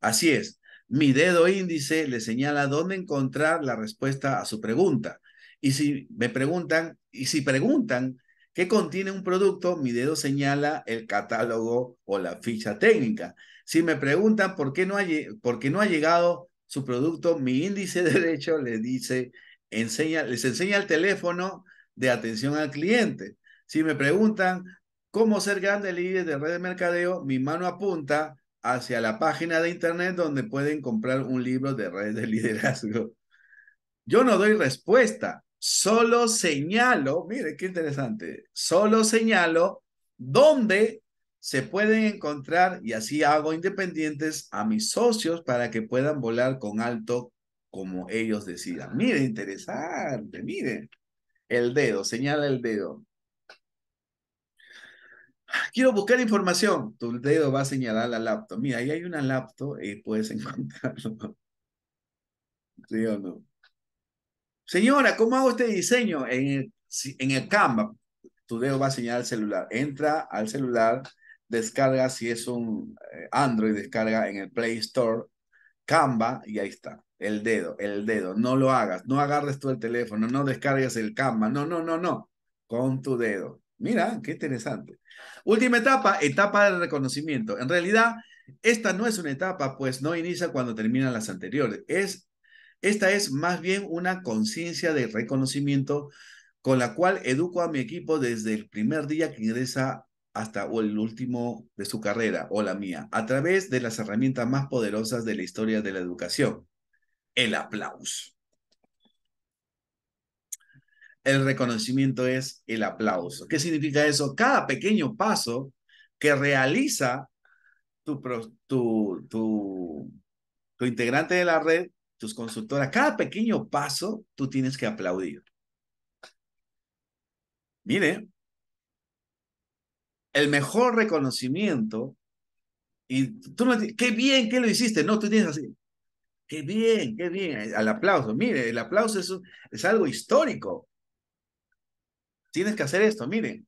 Así es, mi dedo índice le señala dónde encontrar la respuesta a su pregunta. Y si me preguntan, y si preguntan qué contiene un producto, mi dedo señala el catálogo o la ficha técnica. Si me preguntan por qué no ha, por qué no ha llegado su producto, mi índice derecho les dice, enseña, les enseña el teléfono de atención al cliente. Si me preguntan cómo ser grande líder de red de mercadeo, mi mano apunta hacia la página de internet donde pueden comprar un libro de red de liderazgo. Yo no doy respuesta, Solo señalo, mire qué interesante, solo señalo dónde se pueden encontrar y así hago independientes a mis socios para que puedan volar con alto como ellos decidan. Mire, interesante, mire. El dedo, señala el dedo. Quiero buscar información. Tu dedo va a señalar la laptop. Mira, ahí hay una laptop y puedes <laughs> encontrarlo. ¿Sí o no? Señora, ¿cómo hago este diseño? En el, Canva, tu dedo va a señalar el celular. Entra al celular, descarga, si es un eh, Android, descarga en el Play Store Canva y ahí está. El dedo, el dedo. No lo hagas. No agarres tú el teléfono. No descargues el Canva. No, no, no, no. Con tu dedo. Mira, qué interesante. Última etapa, etapa del reconocimiento. En realidad, esta no es una etapa, pues no inicia cuando terminan las anteriores. Es esta es más bien una conciencia de reconocimiento con la cual educo a mi equipo desde el primer día que ingresa hasta el último de su carrera o la mía, a través de las herramientas más poderosas de la historia de la educación, el aplauso. El reconocimiento es el aplauso. ¿Qué significa eso? Cada pequeño paso que realiza tu, tu, tu integrante de la red tus consultoras, cada pequeño paso tú tienes que aplaudir. Mire, el mejor reconocimiento, y tú no qué bien qué lo hiciste, no, tú tienes así, qué bien, qué bien, al aplauso, mire, el aplauso es, es algo histórico. Tienes que hacer esto, mire.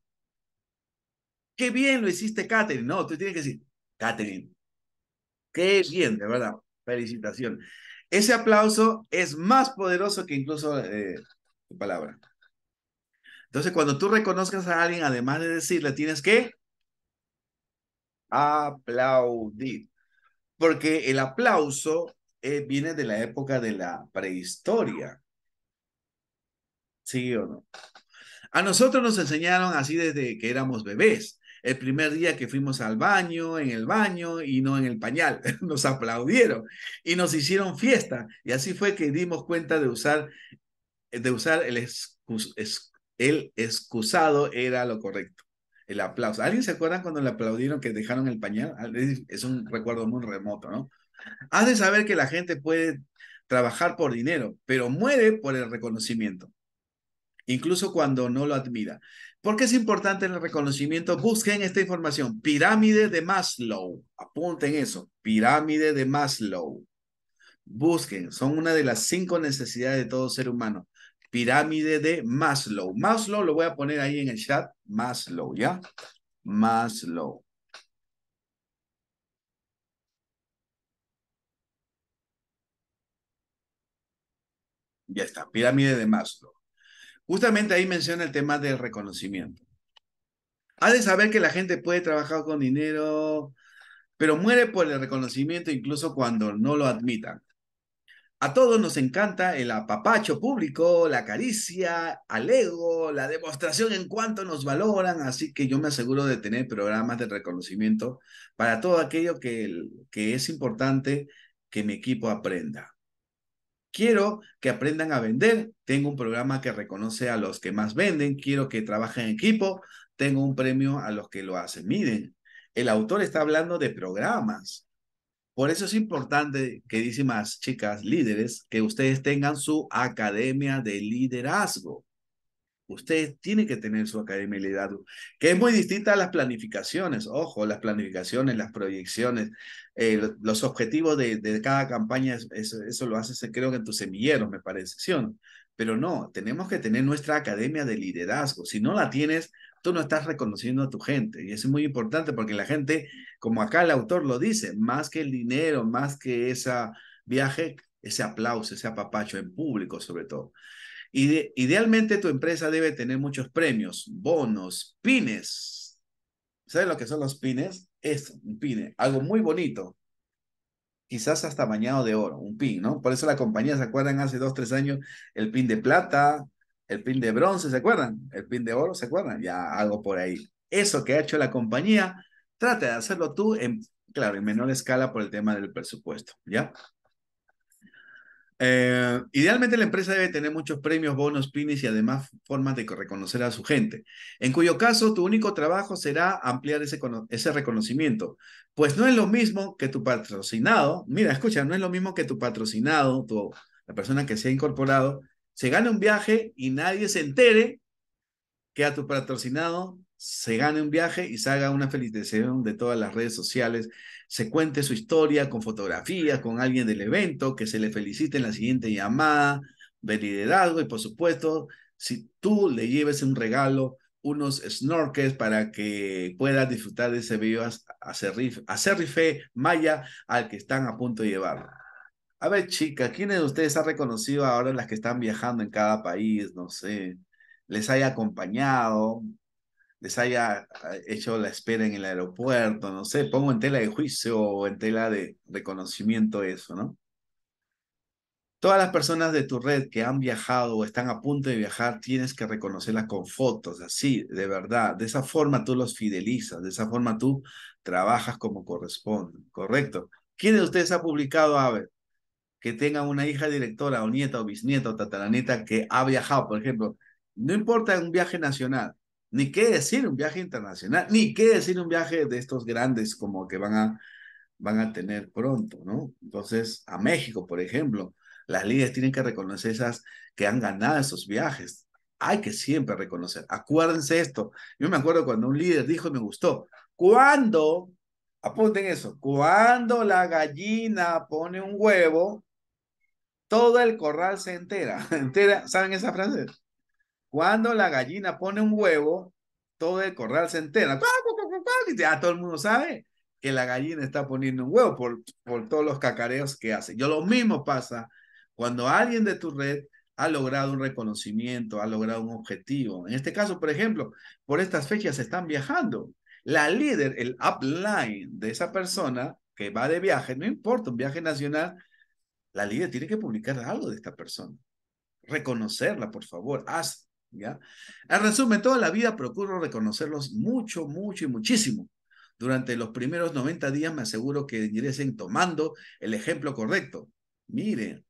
Qué bien lo hiciste, Catherine, No, tú tienes que decir, Catherine, qué bien, de verdad, felicitación. Ese aplauso es más poderoso que incluso eh, tu palabra. Entonces, cuando tú reconozcas a alguien, además de decirle, tienes que aplaudir. Porque el aplauso eh, viene de la época de la prehistoria. ¿Sí o no? A nosotros nos enseñaron así desde que éramos bebés el primer día que fuimos al baño, en el baño y no en el pañal. <laughs> Nos aplaudieron y nos hicieron fiesta. Y así fue que dimos cuenta de usar, de usar el, excusado era lo correcto. El aplauso. ¿Alguien se acuerda cuando le aplaudieron que dejaron el pañal? Ah, es un recuerdo muy remoto, ¿no? Has de saber que la gente puede trabajar por dinero, pero muere por el reconocimiento incluso cuando no lo admira. ¿Por qué es importante el reconocimiento? Busquen esta información. Pirámide de Maslow. Apunten eso. Pirámide de Maslow. Busquen. Son una de las cinco necesidades de todo ser humano. Pirámide de Maslow. Maslow lo voy a poner ahí en el chat. Maslow, ¿ya? Maslow. Ya está. Pirámide de Maslow. Justamente ahí menciona el tema del reconocimiento. Ha de saber que la gente puede trabajar con dinero, pero muere por el reconocimiento incluso cuando no lo admitan. A todos nos encanta el apapacho público, la caricia, el ego, la demostración en cuanto nos valoran, así que yo me aseguro de tener programas de reconocimiento para todo aquello que, que es importante que mi equipo aprenda. Quiero que aprendan a vender. Tengo un programa que reconoce a los que más venden. Quiero que trabajen en equipo. Tengo un premio a los que lo hacen. Miren, el autor está hablando de programas. Por eso es importante, que queridísimas chicas líderes, que ustedes tengan su academia de liderazgo. Usted tiene que tener su academia de liderazgo, que es muy distinta a las planificaciones, ojo, las planificaciones, las proyecciones, eh, los objetivos de, cada campaña, eso, lo haces creo que en tus semilleros, me parece, ¿sí Pero no, tenemos que tener nuestra academia de liderazgo. Si no la tienes, tú no estás reconociendo a tu gente. Y eso es muy importante porque la gente, como acá el autor lo dice, más que el dinero, más que ese viaje, ese aplauso, ese apapacho en público sobre todo idealmente tu empresa debe tener muchos premios, bonos, pines. ¿Sabes lo que son los pines? Es un pine, algo muy bonito. Quizás hasta bañado de oro, un pin, ¿no? Por eso la compañía, ¿se acuerdan? Hace dos, tres años, el pin de plata, el pin de bronce, ¿se acuerdan? El pin de oro, ¿se acuerdan? Ya algo por ahí. Eso que ha hecho la compañía, trate de hacerlo tú en, claro, en menor escala por el tema del presupuesto, ¿ya? Eh, idealmente la empresa debe tener muchos premios, bonos, pines y además formas de reconocer a su gente, en cuyo caso tu único trabajo será ampliar ese, ese reconocimiento, pues no es lo mismo que tu patrocinado, mira, escucha, no es lo mismo que tu patrocinado, la persona que se ha incorporado, se gane un viaje y nadie se entere que a tu patrocinado se gane un viaje y se haga una felicitación de todas las redes sociales, se cuente su historia con fotografías, con alguien del evento, que se le felicite en la siguiente llamada de liderazgo y por supuesto, si tú le lleves un regalo, unos snorkels para que puedas disfrutar de ese hacer acerrife maya al que están a punto de llevar. A ver, chicas ¿quiénes de ustedes ha reconocido ahora las que están viajando en cada país? No sé, les haya acompañado, les haya ah, hecho la espera en el aeropuerto, no sé, pongo en tela de juicio o en tela de reconocimiento eso, ¿no? Todas las personas de tu red que han viajado o están a punto de viajar, tienes que reconocerlas con fotos, así, de verdad. De esa forma tú los fidelizas, de esa forma tú trabajas como corresponde, ¿correcto? ¿Quién de ustedes ha publicado AVE? Que tenga una hija directora o nieta o bisnieta o tataraneta que ha viajado, por ejemplo. No importa un viaje nacional, ni qué decir un viaje internacional, ni qué decir un viaje de estos grandes como que van a, van a tener pronto, ¿no? Entonces, a México, por ejemplo, las líderes tienen que reconocer esas que han ganado esos viajes. Hay que siempre reconocer. Acuérdense esto. Yo me acuerdo cuando un líder dijo me gustó, cuando, apunten eso, cuando la gallina pone un huevo, todo el corral se entera. <laughs> entera ¿Saben esa frase? Cuando la gallina pone un huevo, todo el corral se entera. Y ya todo el mundo sabe que la gallina está poniendo un huevo por, por todos los cacareos que hace. Yo lo mismo pasa cuando alguien de tu red ha logrado un reconocimiento, ha logrado un objetivo. En este caso, por ejemplo, por estas fechas están viajando. La líder, el upline de esa persona que va de viaje, no importa, un viaje nacional, la líder tiene que publicar algo de esta persona. Reconocerla, por favor. Haz ¿ya? En resumen, toda la vida procuro reconocerlos mucho, mucho y muchísimo. Durante los primeros 90 días me aseguro que ingresen tomando el ejemplo correcto. Miren,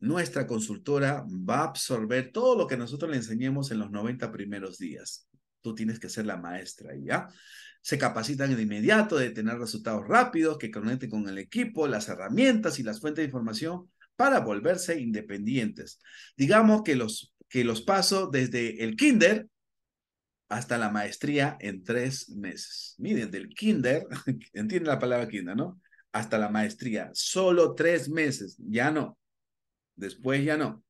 nuestra consultora va a absorber todo lo que nosotros le enseñemos en los 90 primeros días. Tú tienes que ser la maestra, ¿ya? Se capacitan de inmediato de tener resultados rápidos que conecten con el equipo, las herramientas y las fuentes de información para volverse independientes. Digamos que los que los paso desde el kinder hasta la maestría en tres meses. Miren, del kinder, <laughs> entienden la palabra kinder, ¿no? Hasta la maestría, solo tres meses, ya no. Después ya no.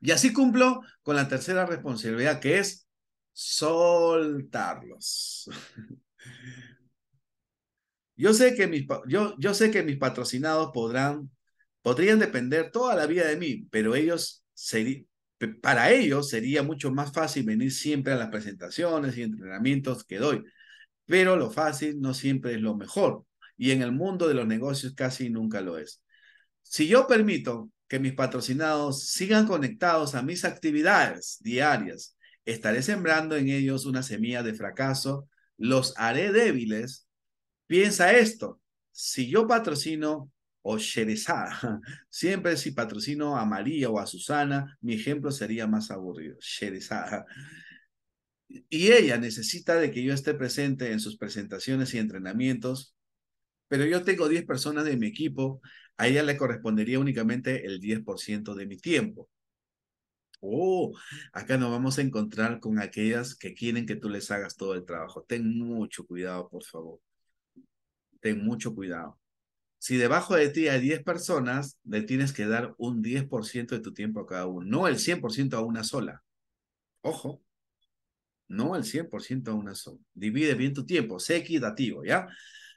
Y así cumplo con la tercera responsabilidad, que es soltarlos. <laughs> Yo sé que mis, yo, yo sé que mis patrocinados podrán, podrían depender toda la vida de mí, pero ellos, serían para ellos sería mucho más fácil venir siempre a las presentaciones y entrenamientos que doy, pero lo fácil no siempre es lo mejor y en el mundo de los negocios casi nunca lo es. Si yo permito que mis patrocinados sigan conectados a mis actividades diarias, estaré sembrando en ellos una semilla de fracaso, los haré débiles. Piensa esto, si yo patrocino o <laughs> Siempre si patrocino a María o a Susana, mi ejemplo sería más aburrido. Y ella necesita de que yo esté presente en sus presentaciones y entrenamientos, pero yo tengo 10 personas de mi equipo, a ella le correspondería únicamente el 10% de mi tiempo. Oh, acá nos vamos a encontrar con aquellas que quieren que tú les hagas todo el trabajo. Ten mucho cuidado, por favor. Ten mucho cuidado. Si debajo de ti hay 10 personas, le tienes que dar un 10% de tu tiempo a cada uno, no el 100% a una sola. Ojo, no el 100% a una sola. Divide bien tu tiempo, sé equitativo, ¿ya?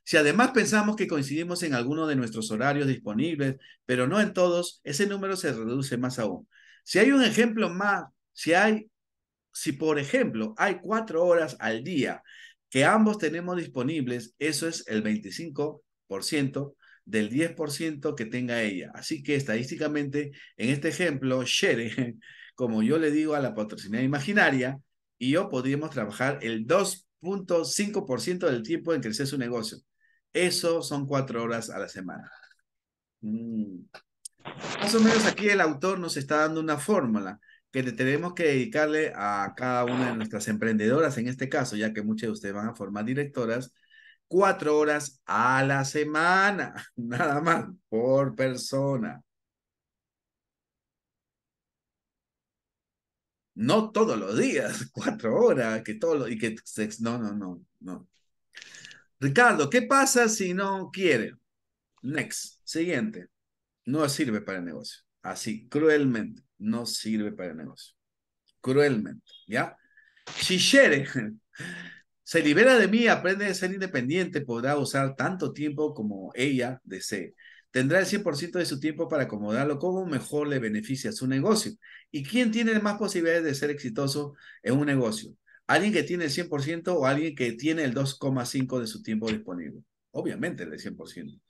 Si además pensamos que coincidimos en alguno de nuestros horarios disponibles, pero no en todos, ese número se reduce más aún. Si hay un ejemplo más, si hay, si por ejemplo hay cuatro horas al día que ambos tenemos disponibles, eso es el 25% del 10% que tenga ella. Así que estadísticamente, en este ejemplo, Shere, <laughs> como yo le digo a la patrocinadora imaginaria, y yo podríamos trabajar el 2.5% del tiempo en crecer su negocio. Eso son cuatro horas a la semana. Mm. Más o menos aquí el autor nos está dando una fórmula que le tenemos que dedicarle a cada una de nuestras emprendedoras, en este caso, ya que muchas de ustedes van a formar directoras, cuatro horas a la semana, <laughs> nada más, por persona. No todos los días, <laughs> cuatro horas, que todos y que no, no, no, no. Ricardo, ¿qué pasa si no quiere? Next, siguiente. No sirve para el negocio. Así, cruelmente, no sirve para el negocio. Cruelmente, ¿ya? Si <laughs> Se libera de mí, aprende a ser independiente, podrá usar tanto tiempo como ella desee. Tendrá el 100% de su tiempo para acomodarlo como mejor le beneficia su negocio. ¿Y quién tiene más posibilidades de ser exitoso en un negocio? ¿Alguien que tiene el 100% o alguien que tiene el 2,5% de su tiempo disponible? Obviamente el de 100%.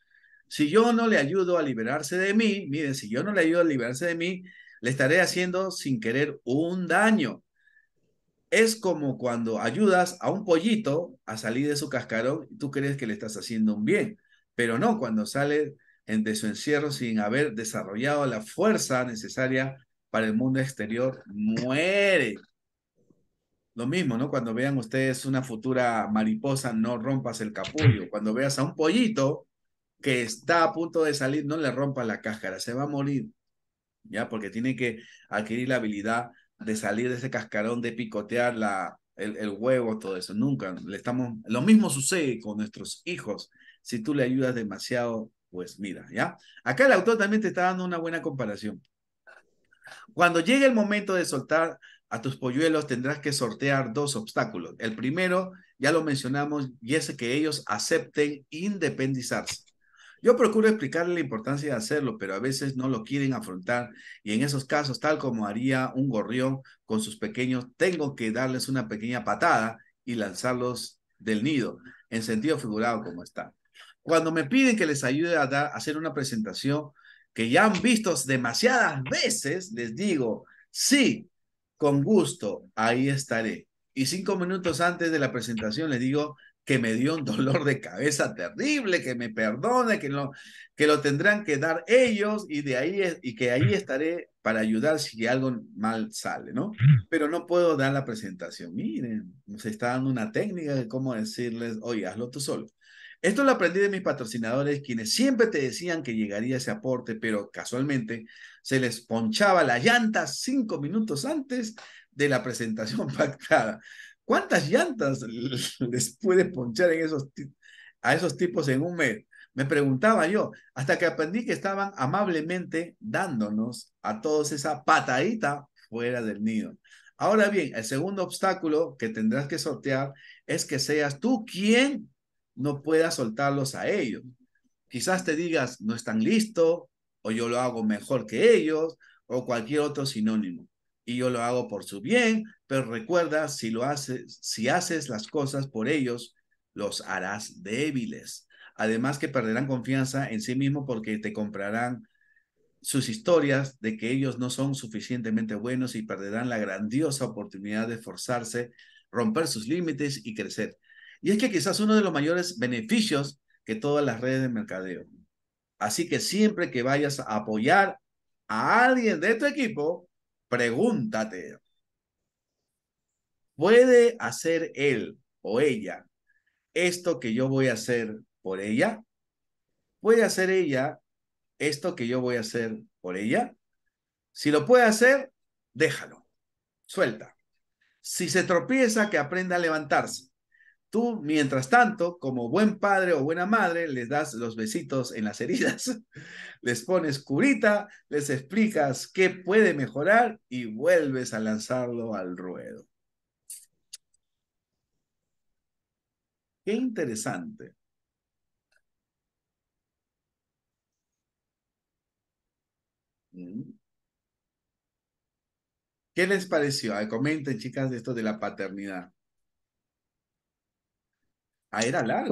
Si yo no le ayudo a liberarse de mí, miren, si yo no le ayudo a liberarse de mí, le estaré haciendo sin querer un daño es como cuando ayudas a un pollito a salir de su cascarón y tú crees que le estás haciendo un bien, pero no, cuando sale de su encierro sin haber desarrollado la fuerza necesaria para el mundo exterior, muere. Lo mismo, ¿no? Cuando vean ustedes una futura mariposa, no rompas el capullo. Cuando veas a un pollito que está a punto de salir, no le rompas la cáscara, se va a morir. ¿Ya? Porque tiene que adquirir la habilidad de salir de ese cascarón, de picotear la, el, el, huevo, todo eso. Nunca le estamos. Lo mismo sucede con nuestros hijos. Si tú le ayudas demasiado, pues mira, ¿ya? Acá el autor también te está dando una buena comparación. Cuando llegue el momento de soltar a tus polluelos, tendrás que sortear dos obstáculos. El primero, ya lo mencionamos, y es que ellos acepten independizarse. Yo procuro explicarle la importancia de hacerlo, pero a veces no lo quieren afrontar y en esos casos, tal como haría un gorrión con sus pequeños, tengo que darles una pequeña patada y lanzarlos del nido, en sentido figurado como está. Cuando me piden que les ayude a, hacer una presentación que ya han visto demasiadas veces, les digo, sí, con gusto, ahí estaré. Y cinco minutos antes de la presentación les digo, que me dio un dolor de cabeza terrible, que me perdone, que, que lo tendrán que dar ellos y, de ahí y que ahí estaré para ayudar si algo mal sale, ¿no? Pero no puedo dar la presentación. Miren, se está dando una técnica de cómo decirles, oye, hazlo tú solo. Esto lo aprendí de mis patrocinadores, quienes siempre te decían que llegaría ese aporte, pero casualmente se les ponchaba la llanta cinco minutos antes de la presentación <laughs> pactada. ¿Cuántas llantas <laughs> les puede ponchar en esos, a esos tipos en un mes? Me preguntaba yo, hasta que aprendí que estaban amablemente dándonos a todos esa patadita fuera del nido. Ahora bien, el segundo obstáculo que tendrás que sortear es que seas tú quien no pueda soltarlos a ellos. Quizás te digas, no están listos, o yo lo hago mejor que ellos, o cualquier otro sinónimo y yo lo hago por su bien, pero recuerda, si lo haces, si haces las cosas por ellos, los harás débiles. Además que perderán confianza en sí mismo porque te comprarán sus historias de que ellos no son suficientemente buenos y perderán la grandiosa oportunidad de esforzarse, romper sus límites y crecer. Y es que quizás uno de los mayores beneficios que todas las redes de mercadeo. Así que siempre que vayas a apoyar a alguien de tu equipo, Pregúntate, ¿puede hacer él o ella esto que yo voy a hacer por ella? ¿Puede hacer ella esto que yo voy a hacer por ella? Si lo puede hacer, déjalo, suelta. Si se tropieza, que aprenda a levantarse. Tú, mientras tanto, como buen padre o buena madre, les das los besitos en las heridas, <laughs> les pones curita, les explicas qué puede mejorar y vuelves a lanzarlo al ruedo. Qué interesante. Mm. ¿Qué les pareció? comenten, chicas, de esto de la paternidad. Ah,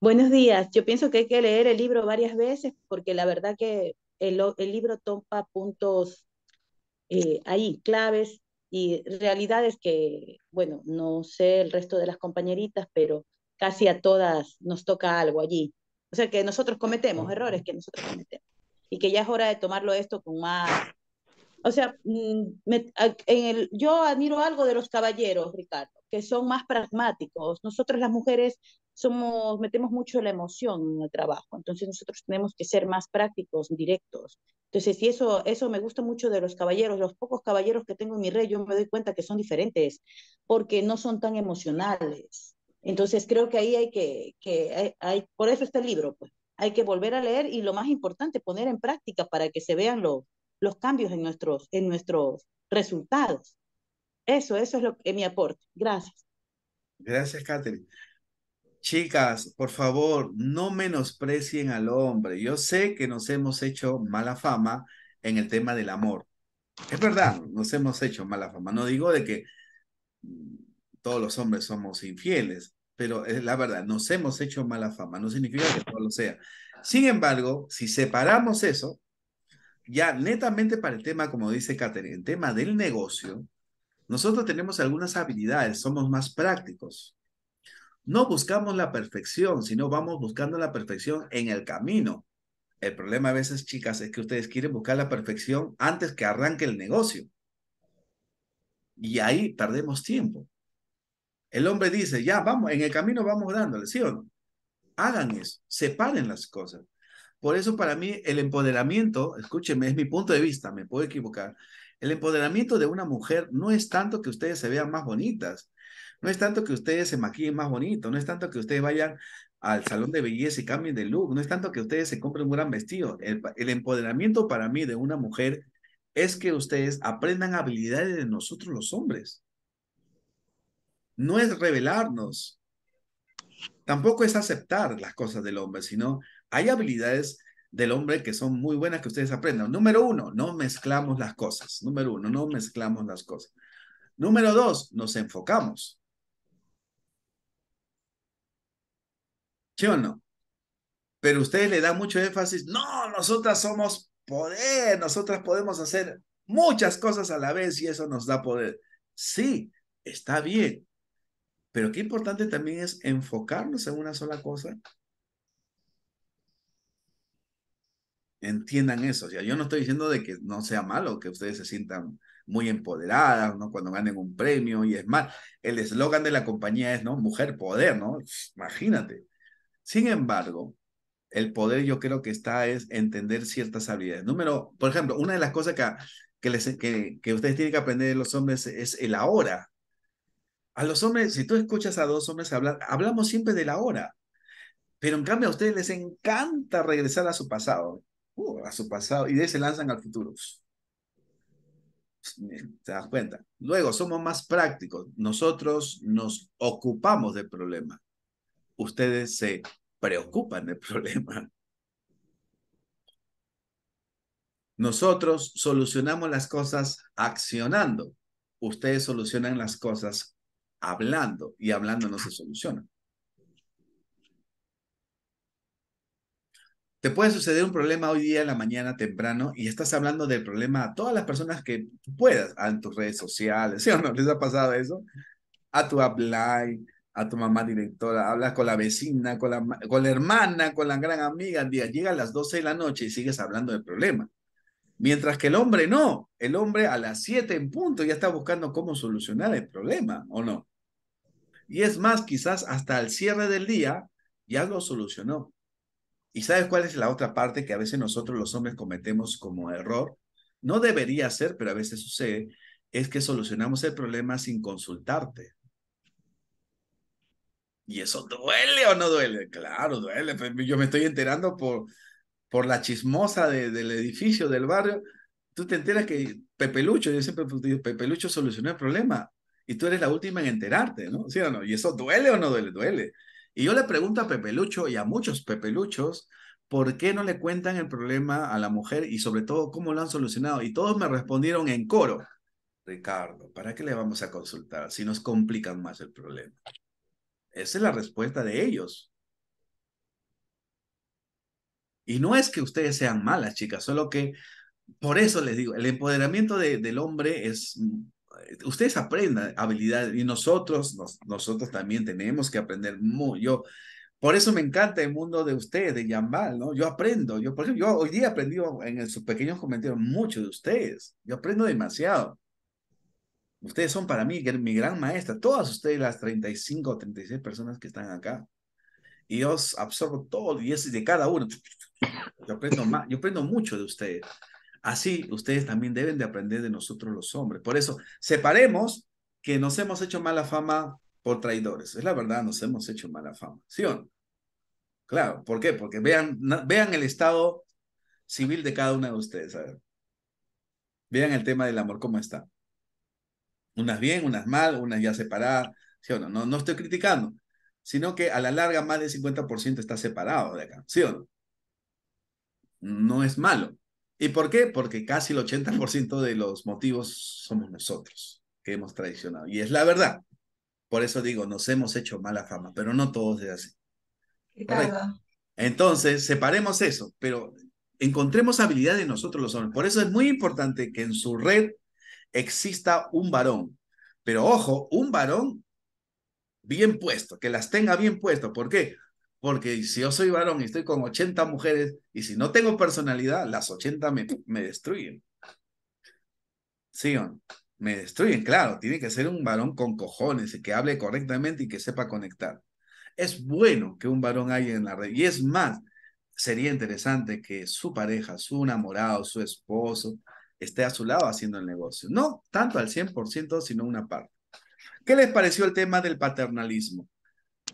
buenos días. Yo pienso que hay que leer el libro varias veces porque la verdad que el, libro toma puntos eh, ahí, claves y realidades que, bueno, no sé el resto de las compañeritas, pero casi a todas nos toca algo allí. O sea, que nosotros cometemos errores que nosotros cometemos y que ya es hora de tomarlo esto con más... O sea, mm, en el, yo admiro algo de los caballeros, Ricardo que son más pragmáticos. Nosotras las mujeres somos, metemos mucho la emoción en el trabajo, entonces nosotros tenemos que ser más prácticos, directos. Entonces, si eso, eso me gusta mucho de los caballeros, los pocos caballeros que tengo en mi red, yo me doy cuenta que son diferentes, porque no son tan emocionales. Entonces, creo que ahí hay que, que hay, por eso está el libro, pues, hay que volver a leer y lo más importante, poner en práctica para que se vean los cambios en nuestros, en nuestros resultados. Eso, eso es lo que, eh, mi aporte. Gracias. Gracias, Catherine. Chicas, por favor, no menosprecien al hombre. Yo sé que nos hemos hecho mala fama en el tema del amor. Es verdad, nos hemos hecho mala fama. No digo de que mm, todos los hombres somos infieles, pero es la verdad, nos hemos hecho mala fama. No significa que todo lo sea. Sin embargo, si separamos eso, ya netamente para el tema, como dice Catherine, el tema del negocio, nosotros tenemos algunas habilidades, somos más prácticos. No buscamos la perfección, sino vamos buscando la perfección en el camino. El problema a veces, chicas, es que ustedes quieren buscar la perfección antes que arranque el negocio. Y ahí perdemos tiempo. El hombre dice, ya, vamos, en el camino vamos dándole, ¿sí o no? Hagan eso, separen las cosas. Por eso para mí el empoderamiento, escúcheme, es mi punto de vista, me puedo equivocar, el empoderamiento de una mujer no es tanto que ustedes se vean más bonitas, no es tanto que ustedes se maquillen más bonito, no es tanto que ustedes vayan al salón de belleza y cambien de look, no es tanto que ustedes se compren un gran vestido. El, el empoderamiento para mí de una mujer es que ustedes aprendan habilidades de nosotros los hombres. No es revelarnos, tampoco es aceptar las cosas del hombre, sino hay habilidades del hombre que son muy buenas que ustedes aprendan. Número uno, no mezclamos las cosas. Número uno, no mezclamos las cosas. Número dos, nos enfocamos. ¿Sí o no? Pero ustedes le dan mucho énfasis. No, nosotras somos poder, nosotras podemos hacer muchas cosas a la vez y eso nos da poder. Sí, está bien. Pero qué importante también es enfocarnos en una sola cosa entiendan eso. O sea, yo no estoy diciendo de que no sea malo, que ustedes se sientan muy empoderadas, ¿no? Cuando ganen un premio y es mal el eslogan de la compañía es, ¿no? Mujer, poder, ¿no? Imagínate. Sin embargo, el poder yo creo que está es entender ciertas habilidades. Número, por ejemplo, una de las cosas que, que, les, que, que ustedes tienen que aprender de los hombres es el ahora. A los hombres, si tú escuchas a dos hombres hablar, hablamos siempre del ahora. Pero en cambio a ustedes les encanta regresar a su pasado. Uh, a su pasado y de ahí se lanzan al futuro. ¿Te das cuenta? Luego, somos más prácticos. Nosotros nos ocupamos del problema. Ustedes se preocupan del <laughs> problema. Nosotros solucionamos las cosas accionando. Ustedes solucionan las cosas hablando y hablando no se soluciona. Te puede suceder un problema hoy día en la mañana temprano y estás hablando del problema a todas las personas que puedas, a tus redes sociales, <laughs> ¿sí o no? ¿Les ha pasado eso? A tu upline, a tu mamá directora, hablas con la vecina, con la, con hermana, con la gran amiga, día llega a las 12 de la noche y sigues hablando del problema. Mientras que el hombre no, el hombre a las 7 en punto ya está buscando cómo solucionar el problema, ¿o no? Y es más, quizás hasta el cierre del día ya lo solucionó ¿Y sabes cuál es la otra parte que a veces nosotros los hombres cometemos como error? No debería ser, pero a veces sucede, es que solucionamos el problema sin consultarte. ¿Y eso duele o no duele? Claro, duele. Pues, yo me estoy enterando por, por la chismosa del edificio, del barrio. Tú te enteras que Pepelucho, yo siempre pues, digo, Pepelucho solucionó el problema. Y tú eres la última en enterarte, ¿no? ¿Sí o no? ¿Y eso duele o no duele? Duele. Y yo le pregunto a Lucho y a muchos Pepeluchos, ¿por qué no le cuentan el problema a la mujer y sobre todo cómo lo han solucionado? Y todos me respondieron en coro, Ricardo, ¿para qué le vamos a consultar si nos complican más el problema? Esa es la respuesta de ellos. Y no es que ustedes sean malas, chicas, solo que por eso les digo, el empoderamiento del hombre es ustedes aprendan habilidades y nosotros, también tenemos que aprender. mucho. yo, por eso me encanta el mundo de ustedes, de Yambal. ¿no? Yo aprendo, yo, por ejemplo, yo hoy día aprendido en sus pequeños comentarios mucho de ustedes, yo aprendo demasiado. Ustedes son para mí mi gran maestra, todas ustedes, las 35 o 36 personas que están acá. Y yo absorbo todo, y es de cada uno. Yo aprendo, yo aprendo mucho de ustedes. Así ustedes también deben de aprender de nosotros los hombres. Por eso, separemos que nos hemos hecho mala fama por traidores. Es la verdad, nos hemos hecho mala fama. ¿Sí o no? Claro, ¿por qué? Porque vean, vean el estado civil de cada una de ustedes. Vean el tema del amor, cómo está. Unas bien, unas mal, unas ya separadas. ¿Sí o no? No, no estoy criticando, sino que a la larga más del 50% está separado de acá. ¿Sí o no? No es malo ¿Y por qué? Porque casi el 80% de los motivos somos nosotros que hemos traicionado. Y es la verdad. Por eso digo, nos hemos hecho mala fama, pero no todos es así. Entonces, separemos eso, pero encontremos habilidades en nosotros los hombres. Por eso es muy importante que en su red exista un varón. Pero ojo, un varón bien puesto, que las tenga bien puesto. ¿Por qué? Porque si yo soy varón y estoy con 80 mujeres y si no tengo personalidad, las 80 me, me destruyen. ¿Sí Me destruyen, claro. Tiene que ser un varón con cojones y que hable correctamente y que sepa conectar. Es bueno que un varón haya en la red. Y es más, sería interesante que su pareja, su enamorado, su esposo, esté a su lado haciendo el negocio. No tanto al 100%, sino una parte. ¿Qué les pareció el tema del paternalismo?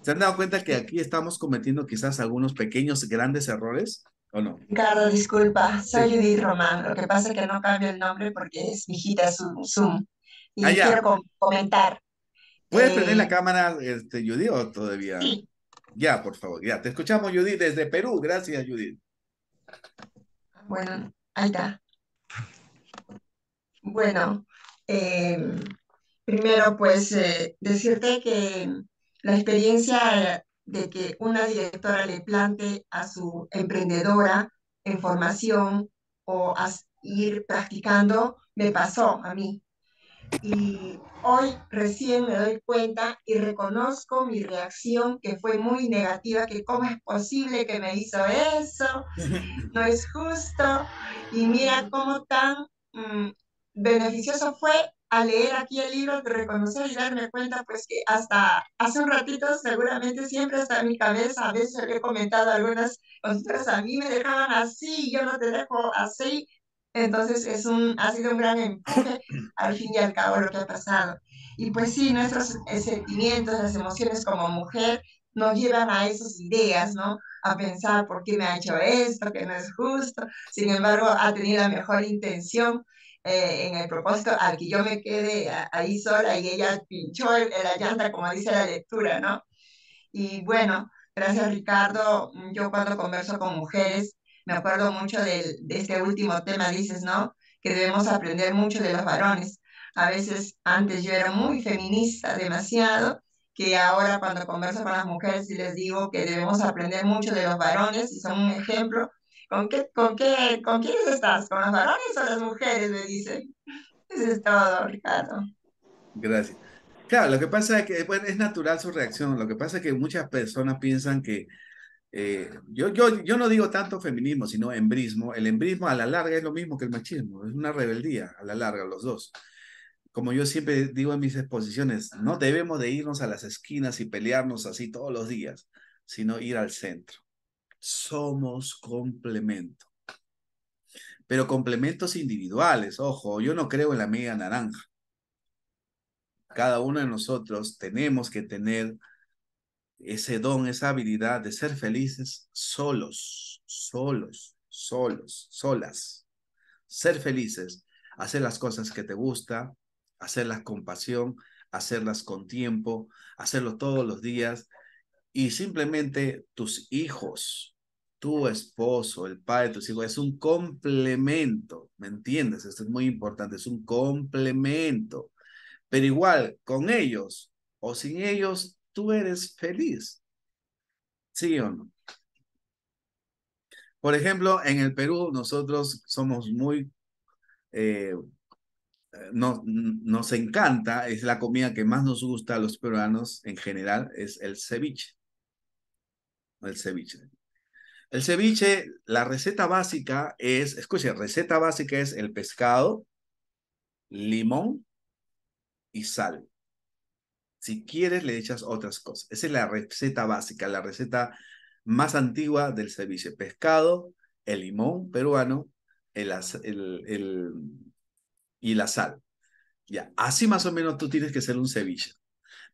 ¿Se han dado cuenta que aquí estamos cometiendo quizás algunos pequeños, grandes errores? ¿O no? Ricardo, disculpa, soy Judith Román. Lo que pasa es que no cambio el nombre porque es mi hijita Zoom. Y no ah, quiero comentar. ¿Puedes eh, prender la cámara, este, Judith, o todavía? Sí. Ya, por favor, ya. Te escuchamos, Judith, desde Perú. Gracias, Judith. Bueno, ahí está. Bueno, eh, primero, pues eh, decirte que la experiencia de que una directora le plante a su emprendedora en formación o a ir practicando, me pasó a mí. Y hoy recién me doy cuenta y reconozco mi reacción que fue muy negativa, que cómo es posible que me hizo eso, <laughs> no es justo. Y mira cómo tan mm, beneficioso fue a leer aquí el libro, de reconocer y darme cuenta, pues que hasta hace un ratito, seguramente siempre hasta en mi cabeza, a veces he comentado algunas cosas, a mí me dejaban así, yo no te dejo así. Entonces es un, ha sido un gran empuje <coughs> al fin y al cabo lo que ha pasado. Y pues sí, nuestros eh, sentimientos, las emociones como mujer nos llevan a esas ideas, ¿no? A pensar por qué me ha hecho esto, que no es justo. Sin embargo, ha tenido la mejor intención, eh, en el propósito a que yo me quede ahí sola y ella pinchó la llanta, como dice la lectura, ¿no? Y bueno, gracias Ricardo, yo cuando converso con mujeres, me acuerdo mucho de, de este último tema, dices, ¿no? Que debemos aprender mucho de los varones. A veces antes yo era muy feminista, demasiado, que ahora cuando converso con las mujeres y les digo que debemos aprender mucho de los varones y son un ejemplo ¿con qué, con qué, con quiénes estás? ¿Con los varones o las mujeres? Me dice. Eso es todo, Ricardo. Gracias. Claro, lo que pasa es que bueno, es natural su reacción. Lo que pasa es que muchas personas piensan que eh, yo, yo, yo no digo tanto feminismo, sino embrismo. El embrismo a la larga es lo mismo que el machismo, es una rebeldía a la larga, los dos. Como yo siempre digo en mis exposiciones, no debemos de irnos a las esquinas y pelearnos así todos los días, sino ir al centro somos complemento. Pero complementos individuales, ojo, yo no creo en la media naranja. Cada uno de nosotros tenemos que tener ese don, esa habilidad de ser felices solos, solos, solos, solas. Ser felices, hacer las cosas que te gusta, hacerlas con pasión, hacerlas con tiempo, hacerlo todos los días, y simplemente tus hijos, tu esposo, el padre de tus hijos, es un complemento, ¿me entiendes? Esto es muy importante, es un complemento. Pero igual, con ellos o sin ellos, tú eres feliz. ¿Sí o no? Por ejemplo, en el Perú nosotros somos muy, eh, nos encanta, es la comida que más nos gusta a los peruanos en general, es el ceviche el ceviche. El ceviche, la receta básica es, escuchen, receta básica es el pescado, limón y sal. Si quieres, le echas otras cosas. Esa es la receta básica, la receta más antigua del ceviche. Pescado, el limón peruano el, y la sal. Ya, así más o menos tú tienes que hacer un ceviche.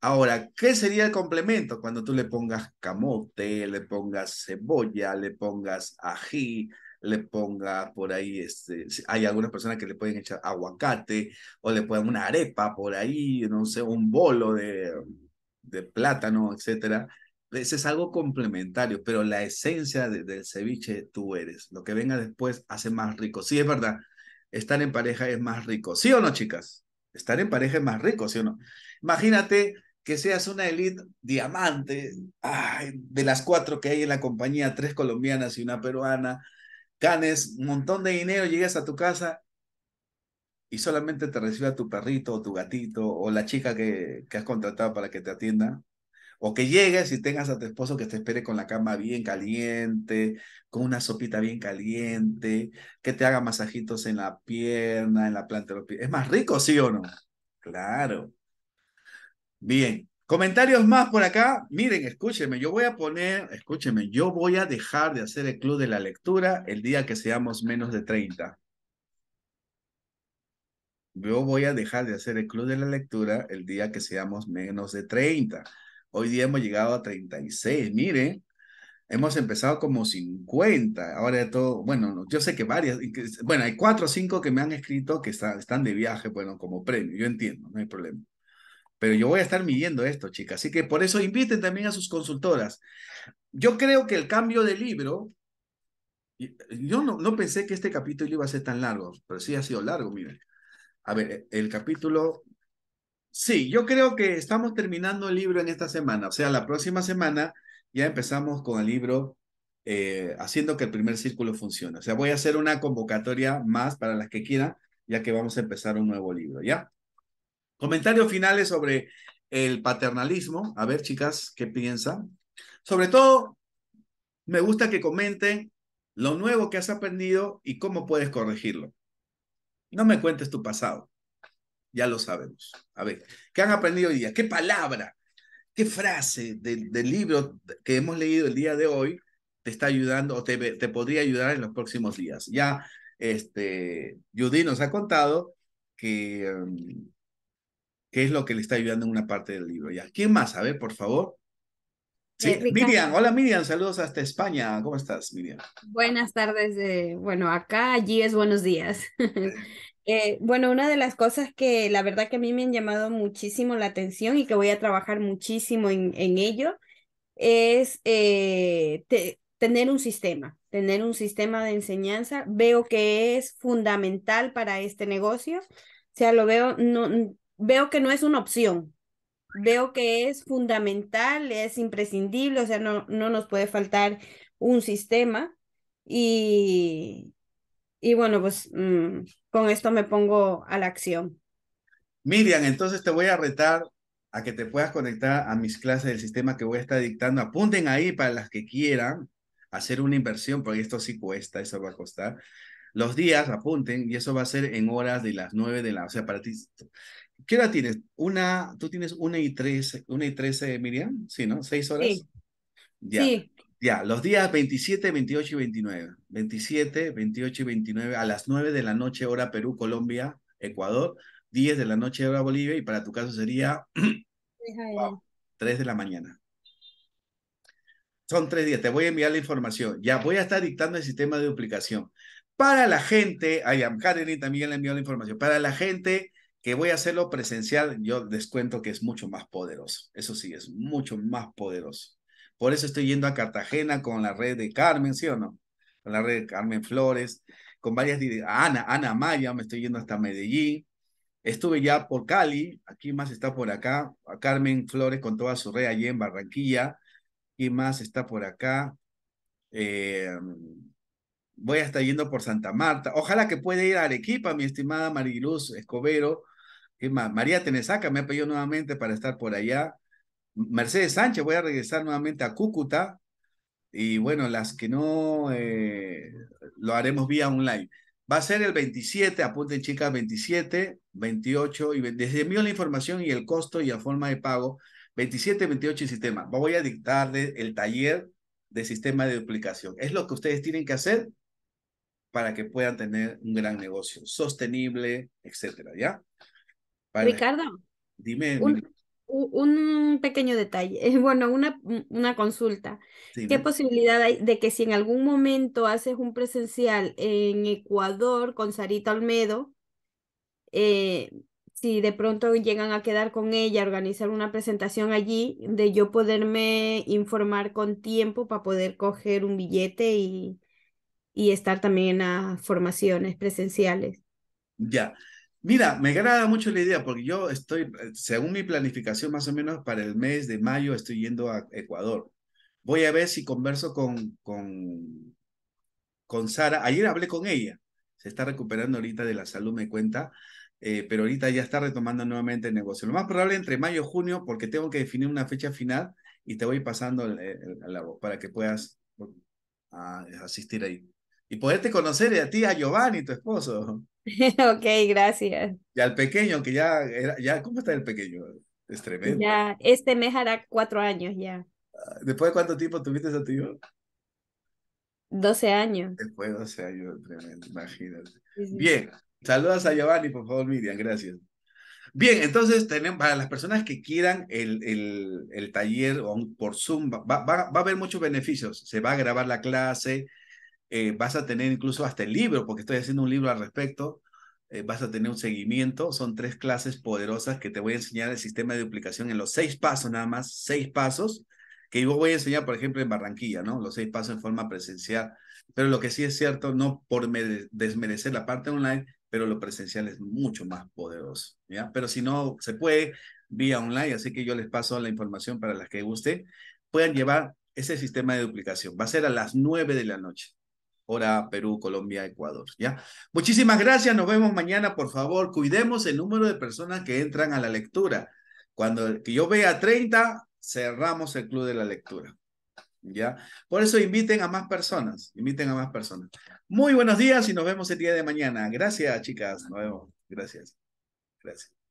Ahora, ¿qué sería el complemento? Cuando tú le pongas camote, le pongas cebolla, le pongas ají, le pongas por ahí, este, hay algunas personas que le pueden echar aguacate o le ponen una arepa por ahí, no sé, un bolo de, de plátano, etcétera. Ese es algo complementario, pero la esencia del ceviche tú eres. Lo que venga después hace más rico. Sí, es verdad. Estar en pareja es más rico. ¿Sí o no, chicas? Estar en pareja es más rico, ¿sí o no? Imagínate que seas una elite diamante, de las cuatro que hay en la compañía, tres colombianas y una peruana, ganes un montón de dinero, llegas a tu casa y solamente te a tu perrito o tu gatito o la chica que, que has contratado para que te atienda, o que llegues y tengas a tu esposo que te espere con la cama bien caliente, con una sopita bien caliente, que te haga masajitos en la pierna, en la planta de los pies. Es más rico, ¿sí o no? Ah. Claro. Bien, comentarios más por acá. Miren, escúcheme, yo voy a poner, escúcheme, yo voy a dejar de hacer el club de la lectura el día que seamos menos de 30. Yo voy a dejar de hacer el club de la lectura el día que seamos menos de 30. Hoy día hemos llegado a 36, miren. Hemos empezado como 50, ahora de todo, bueno, yo sé que varias, bueno, hay cuatro o cinco que me han escrito que están de viaje, bueno, como premio, yo entiendo, no hay problema. Pero yo voy a estar midiendo esto, chicas. Así que por eso inviten también a sus consultoras. Yo creo que el cambio de libro, yo no, no pensé que este capítulo iba a ser tan largo, pero sí ha sido largo, miren. A ver, el capítulo Sí, yo creo que estamos terminando el libro en esta semana. O sea, la próxima semana ya empezamos con el libro eh, haciendo que el primer círculo funcione. O sea, voy a hacer una convocatoria más para las que quieran, ya que vamos a empezar un nuevo libro, ¿ya? Comentarios finales sobre el paternalismo. A ver, chicas, ¿qué piensan? Sobre todo, me gusta que comenten lo nuevo que has aprendido y cómo puedes corregirlo. No me cuentes tu pasado. Ya lo sabemos. A ver, ¿qué han aprendido hoy día? ¿Qué palabra, qué frase del libro que hemos leído el día de hoy te está ayudando o te, podría ayudar en los próximos días? Ya, este, Judy nos ha contado que em, ¿Qué es lo que le está ayudando en una parte del libro. Ya. ¿Quién más? A ver, por favor. Eh, Miriam, hola Miriam, saludos hasta España. ¿Cómo estás, Miriam? Buenas tardes. bueno, acá, allí es buenos días. <laughs> Eh, bueno, una de las cosas que la verdad que a mí me han llamado muchísimo la atención y que voy a trabajar muchísimo en, ello es eh, tener un sistema, tener un sistema de enseñanza. Veo que es fundamental para este negocio. O sea, lo veo, no, veo que no es una opción, veo que es fundamental, es imprescindible, o sea, no, no nos puede faltar un sistema y, y bueno, pues mm, con esto me pongo a la acción. Miriam, entonces te voy a retar a que te puedas conectar a mis clases del sistema que voy a estar dictando. Apunten ahí para las que quieran hacer una inversión, porque esto sí cuesta, eso va a costar. Los días, apunten, y eso va a ser en horas de las 9 de la, o sea, para ti, ¿Qué hora tienes? Una, tú tienes una y trece, una y Miriam, ¿sí, no? ¿Seis horas? Sí. Ya. los días 27, 28 y 29. 27, 28 y 29 a las 9 de la noche hora Perú, Colombia, Ecuador, 10 de la noche hora Bolivia y para tu caso sería 3 <clears throat> de la mañana. Son tres días, te voy a enviar la información. Ya voy a estar dictando el sistema de duplicación. Para la gente, a Karen también le envió la información. Para la gente que voy a hacerlo presencial, yo descuento que es mucho más poderoso. Eso sí, es mucho más poderoso. Por eso estoy yendo a Cartagena con la red de Carmen, ¿sí o no? Con la red de Carmen Flores, con varias, Ana, Ana Maya, me estoy yendo hasta Medellín. Estuve ya por Cali, aquí más está por acá, a Carmen Flores con toda su red allí en Barranquilla. ¿Quién más está por acá? Eh, voy a estar yendo por Santa Marta. Ojalá que pueda ir a Arequipa, mi estimada Mariluz Escobero, María Tenesaca me ha pedido nuevamente para estar por allá. Mercedes Sánchez, voy a regresar nuevamente a Cúcuta. Y bueno, las que no, eh, lo haremos vía online. Va a ser el 27, apunten chicas, 27, 28 y desde mí la información y el costo y la forma de pago. 27, 28 y sistema. Voy a dictarle el taller de sistema de duplicación. Es lo que ustedes tienen que hacer para que puedan tener un gran negocio sostenible, etcétera, ¿ya? Ricardo. Dime. Un, pequeño detalle, <laughs> bueno, una, una consulta. ¿Qué posibilidad hay de que si en algún momento haces un presencial en Ecuador con Sarita Olmedo, eh, si de pronto llegan a quedar con ella, organizar una presentación allí, de yo poderme informar con tiempo para poder coger un billete y, y estar también en formaciones presenciales. Ya, Mira, me agrada mucho la idea porque yo estoy, eh, según mi planificación más o menos para el mes de mayo, estoy yendo a Ecuador. Voy a ver si converso con, con, con Sara. Ayer hablé con ella. Se está recuperando ahorita de la salud, me cuenta. Eh, pero ahorita ya está retomando nuevamente el negocio. Lo más probable entre mayo y junio, porque tengo que definir una fecha final y te voy pasando la para que puedas ah, asistir ahí. Y poderte conocer a ti, a Giovanni, tu esposo. <laughs> ok, gracias. Y al pequeño, que ya, era, ya, ¿cómo está el pequeño? Es tremendo. Ya, este mes hará cuatro años ya. Ah, ¿Después de cuánto tiempo tuviste a tu yo? Doce años. Después de doce años, tremendo, imagínate. Bien, saludas a Giovanni, por favor, Miriam, gracias. Bien, entonces tenemos para las personas que quieran el, el, taller por Zoom, va, va, a haber muchos beneficios. Se va a grabar la clase, eh, vas a tener incluso hasta el libro, porque estoy haciendo un libro al respecto, eh, vas a tener un seguimiento, son tres clases poderosas que te voy a enseñar el sistema de duplicación en los seis pasos nada más, seis pasos, que yo voy a enseñar, por ejemplo, en Barranquilla, ¿no? Los seis pasos en forma presencial, pero lo que sí es cierto, no por desmerecer la parte online, pero lo presencial es mucho más poderoso, ¿ya? Pero si no, se puede vía online, así que yo les paso la información para las que guste, puedan llevar ese sistema de duplicación. Va a ser a las nueve de la noche hora Perú, Colombia, Ecuador, ¿ya? Muchísimas gracias, nos vemos mañana, por favor, cuidemos el número de personas que entran a la lectura. Cuando que yo vea 30, cerramos el club de la lectura. ¿Ya? Por eso inviten a más personas, inviten a más personas. Muy buenos días y nos vemos el día de mañana. Gracias, chicas. Nos vemos. Gracias. Gracias.